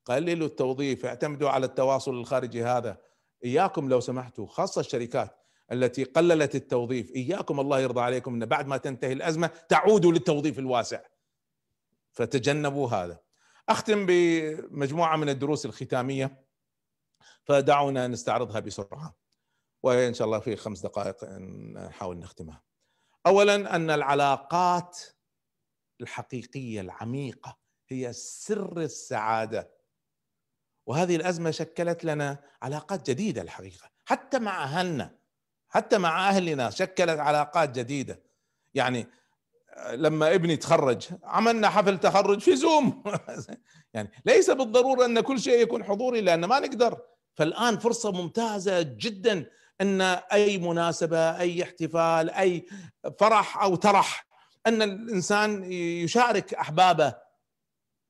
قللوا التوظيف اعتمدوا على التواصل الخارجي هذا اياكم لو سمحتوا خاصه الشركات التي قللت التوظيف اياكم الله يرضى عليكم ان بعد ما تنتهي الازمه تعودوا للتوظيف الواسع فتجنبوا هذا اختم بمجموعه من الدروس الختاميه فدعونا نستعرضها بسرعه وان شاء الله في خمس دقائق نحاول نختمها اولا ان العلاقات الحقيقيه العميقه هي سر السعاده وهذه الازمه شكلت لنا علاقات جديده الحقيقه حتى مع اهلنا حتى مع اهلنا شكلت علاقات جديده يعني آه، لما ابني تخرج عملنا حفل تخرج في زوم يعني ليس بالضروره ان كل شيء يكون حضوري لان ما نقدر فالان فرصه ممتازه جدا ان اي مناسبه اي احتفال اي فرح او ترح ان الانسان يشارك احبابه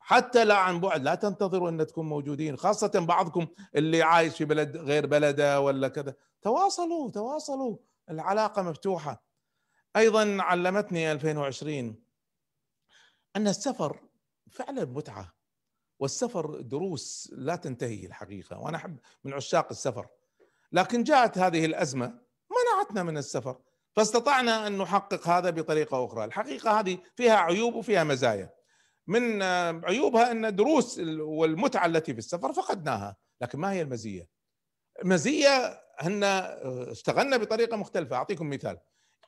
حتى لا عن بعد لا تنتظروا ان تكون موجودين خاصه بعضكم اللي عايش في بلد غير بلده ولا كذا تواصلوا تواصلوا العلاقه مفتوحه ايضا علمتني 2020 ان السفر فعلا متعه والسفر دروس لا تنتهي الحقيقه وانا احب من عشاق السفر لكن جاءت هذه الازمه منعتنا من السفر فاستطعنا ان نحقق هذا بطريقه اخرى الحقيقه هذه فيها عيوب وفيها مزايا من عيوبها ان دروس والمتعه التي في السفر فقدناها لكن ما هي المزيه مزيه ان اشتغلنا بطريقه مختلفه اعطيكم مثال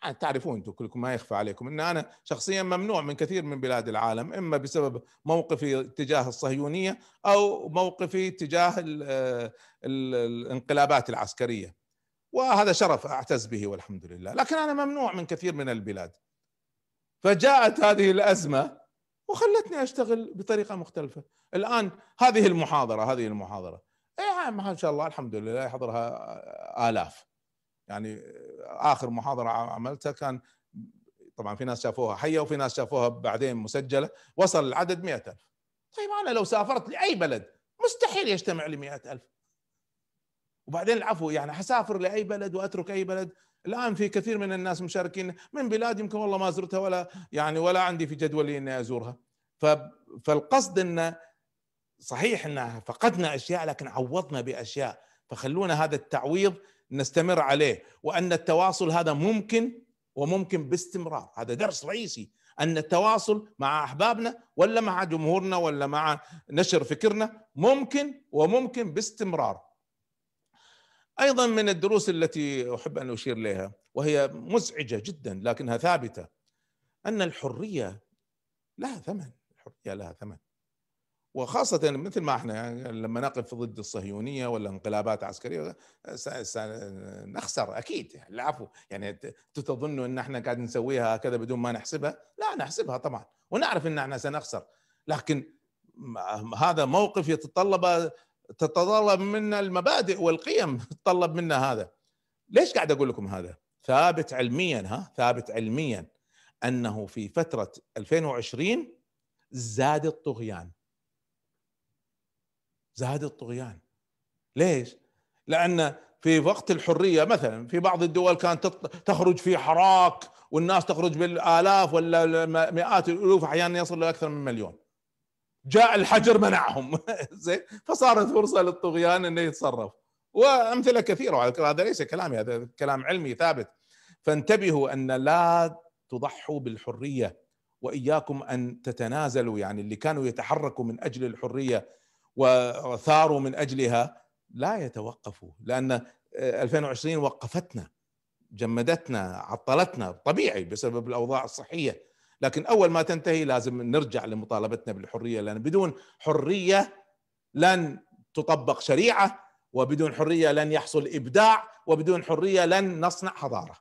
يعني تعرفون انتم كلكم ما يخفى عليكم ان انا شخصيا ممنوع من كثير من بلاد العالم اما بسبب موقفي تجاه الصهيونيه او موقفي تجاه الـ الـ الانقلابات العسكريه وهذا شرف اعتز به والحمد لله لكن انا ممنوع من كثير من البلاد فجاءت هذه الازمه وخلتني اشتغل بطريقه مختلفه الان هذه المحاضره هذه المحاضره اي ما شاء الله الحمد لله يحضرها الاف يعني اخر محاضره عملتها كان طبعا في ناس شافوها حيه وفي ناس شافوها بعدين مسجله وصل العدد مئة ألف طيب انا لو سافرت لاي بلد مستحيل يجتمع لي مئة ألف وبعدين العفو يعني حسافر لاي بلد واترك اي بلد الان في كثير من الناس مشاركين من بلاد يمكن والله ما زرتها ولا يعني ولا عندي في جدولي اني ازورها فالقصد ان صحيح ان فقدنا اشياء لكن عوضنا باشياء فخلونا هذا التعويض نستمر عليه وان التواصل هذا ممكن وممكن باستمرار هذا درس رئيسي ان التواصل مع احبابنا ولا مع جمهورنا ولا مع نشر فكرنا ممكن وممكن باستمرار ايضا من الدروس التي احب ان اشير اليها وهي مزعجه جدا لكنها ثابته ان الحريه لها ثمن الحريه لها ثمن وخاصة مثل ما احنا يعني لما نقف ضد الصهيونية ولا انقلابات عسكرية سنخسر أكيد يعني العفو يعني تظنوا أن احنا قاعد نسويها هكذا بدون ما نحسبها لا نحسبها طبعا ونعرف أن احنا سنخسر لكن هذا موقف يتطلب تتطلب منا المبادئ والقيم تتطلب منا هذا ليش قاعد اقول لكم هذا ثابت علميا ها ثابت علميا انه في فتره 2020 زاد الطغيان زاد الطغيان ليش لان في وقت الحريه مثلا في بعض الدول كانت تخرج في حراك والناس تخرج بالالاف ولا مئات الالوف احيانا يصل لاكثر من مليون جاء الحجر منعهم زين فصارت فرصه للطغيان انه يتصرف وامثله كثيره على هذا ليس كلامي هذا كلام علمي ثابت فانتبهوا ان لا تضحوا بالحريه واياكم ان تتنازلوا يعني اللي كانوا يتحركوا من اجل الحريه وثاروا من اجلها لا يتوقفوا لان 2020 آه، وقفتنا جمدتنا عطلتنا طبيعي بسبب الاوضاع الصحيه لكن اول ما تنتهي لازم نرجع لمطالبتنا بالحريه لان بدون حريه لن تطبق شريعه وبدون حريه لن يحصل ابداع وبدون حريه لن نصنع حضاره.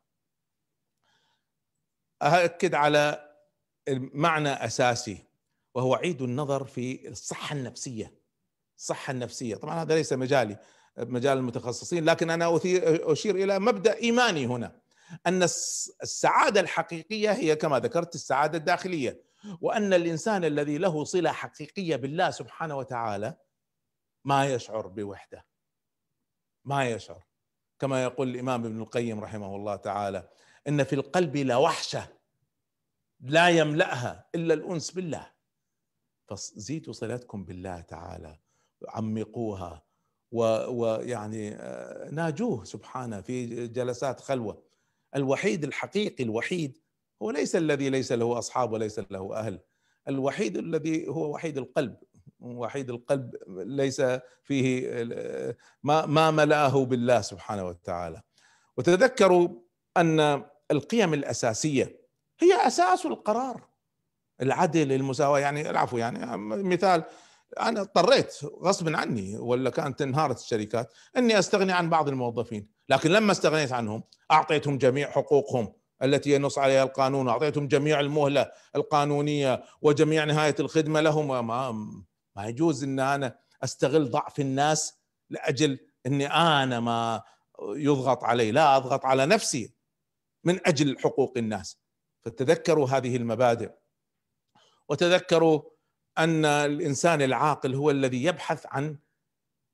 اؤكد على معنى اساسي وهو عيد النظر في الصحه النفسيه. الصحه النفسيه، طبعا هذا ليس مجالي مجال المتخصصين لكن انا اشير الى مبدا ايماني هنا. ان السعاده الحقيقيه هي كما ذكرت السعاده الداخليه وان الانسان الذي له صله حقيقيه بالله سبحانه وتعالى ما يشعر بوحده ما يشعر كما يقول الامام ابن القيم رحمه الله تعالى ان في القلب لوحشه لا يملاها الا الانس بالله فزيدوا صلتكم بالله تعالى عمقوها ويعني آه، ناجوه سبحانه في جلسات خلوه الوحيد الحقيقي الوحيد هو ليس الذي ليس له اصحاب وليس له اهل الوحيد الذي هو وحيد القلب وحيد القلب ليس فيه ما ما ملاه بالله سبحانه وتعالى وتذكروا ان القيم الاساسيه هي اساس القرار العدل المساواه يعني العفو يعني مثال انا اضطريت غصبا عني ولا كانت انهارت الشركات اني استغني عن بعض الموظفين لكن لما استغنيت عنهم اعطيتهم جميع حقوقهم التي ينص عليها القانون اعطيتهم جميع المهله القانونيه وجميع نهايه الخدمه لهم ما ما يجوز ان انا استغل ضعف الناس لاجل اني انا ما يضغط علي لا اضغط على نفسي من اجل حقوق الناس فتذكروا هذه المبادئ وتذكروا ان الانسان العاقل هو الذي يبحث عن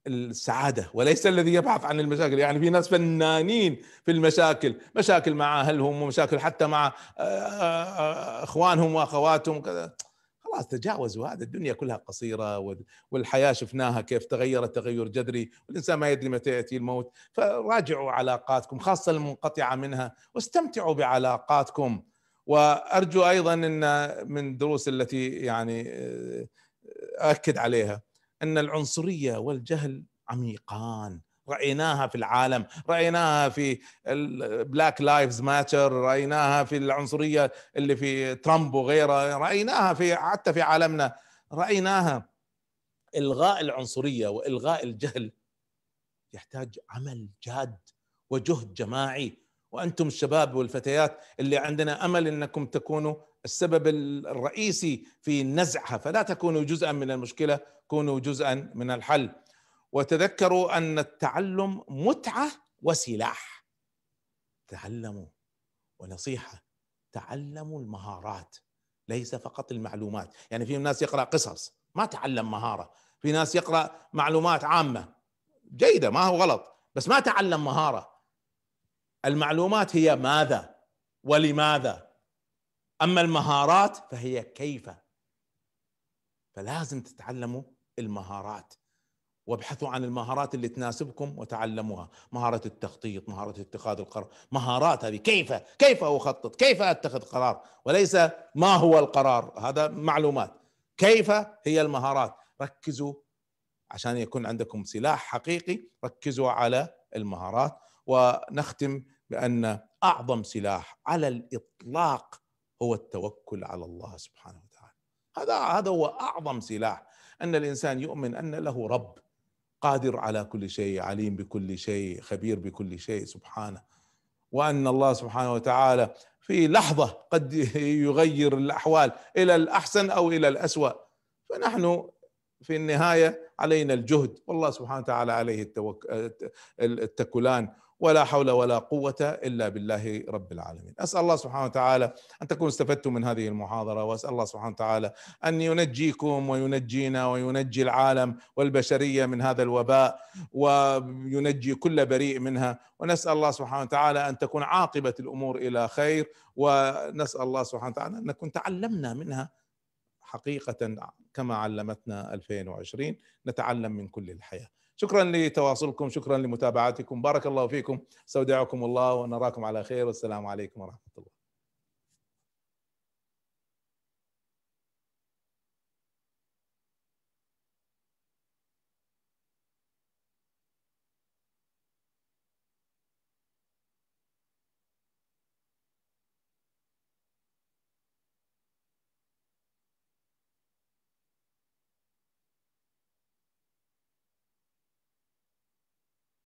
السعاده وليس الذي يبحث عن المشاكل يعني في ناس فنانين في المشاكل مشاكل مع اهلهم ومشاكل حتى مع آه، آه، اخوانهم واخواتهم كذا خلاص تجاوزوا هذا الدنيا كلها قصيره والحياه شفناها كيف تغيرت تغير جذري والانسان ما يدري متى ياتي الموت فراجعوا علاقاتكم خاصه المنقطعه منها واستمتعوا بعلاقاتكم وارجو ايضا ان من الدروس التي يعني اكد آه، عليها ان العنصريه والجهل عميقان رايناها في العالم رايناها في بلاك لايفز ماتر رايناها في العنصريه اللي في ترامب وغيره رايناها في حتى في عالمنا رايناها الغاء العنصريه والغاء الجهل يحتاج عمل جاد وجهد جماعي وانتم الشباب والفتيات اللي عندنا امل انكم تكونوا السبب الرئيسي في نزعها فلا تكونوا جزءا من المشكله كونوا جزءا من الحل وتذكروا ان التعلم متعه وسلاح تعلموا ونصيحه تعلموا المهارات ليس فقط المعلومات يعني في ناس يقرا قصص ما تعلم مهاره في ناس يقرا معلومات عامه جيده ما هو غلط بس ما تعلم مهاره المعلومات هي ماذا ولماذا اما المهارات فهي كيف فلازم تتعلموا المهارات وابحثوا عن المهارات اللي تناسبكم وتعلموها مهارة التخطيط مهارة اتخاذ القرار مهارات هذه كيف كيف أخطط كيف أتخذ قرار وليس ما هو القرار هذا معلومات كيف هي المهارات ركزوا عشان يكون عندكم سلاح حقيقي ركزوا على المهارات ونختم بأن أعظم سلاح على الإطلاق هو التوكل على الله سبحانه وتعالى هذا هذا هو اعظم سلاح ان الانسان يؤمن ان له رب قادر على كل شيء عليم بكل شيء خبير بكل شيء سبحانه وان الله سبحانه وتعالى في لحظه قد يغير الاحوال الى الاحسن او الى الاسوا فنحن في النهايه علينا الجهد والله سبحانه وتعالى عليه التوك... التكلان ولا حول ولا قوة إلا بالله رب العالمين أسأل الله سبحانه وتعالى أن تكونوا استفدتم من هذه المحاضرة وأسأل الله سبحانه وتعالى أن ينجيكم وينجينا وينجي العالم والبشرية من هذا الوباء وينجي كل بريء منها ونسأل الله سبحانه وتعالى أن تكون عاقبة الأمور إلى خير ونسأل الله سبحانه وتعالى أن نكون تعلمنا منها حقيقة كما علمتنا 2020 نتعلم من كل الحياة شكرا لتواصلكم شكرا لمتابعتكم بارك الله فيكم استودعكم الله ونراكم على خير والسلام عليكم ورحمه الله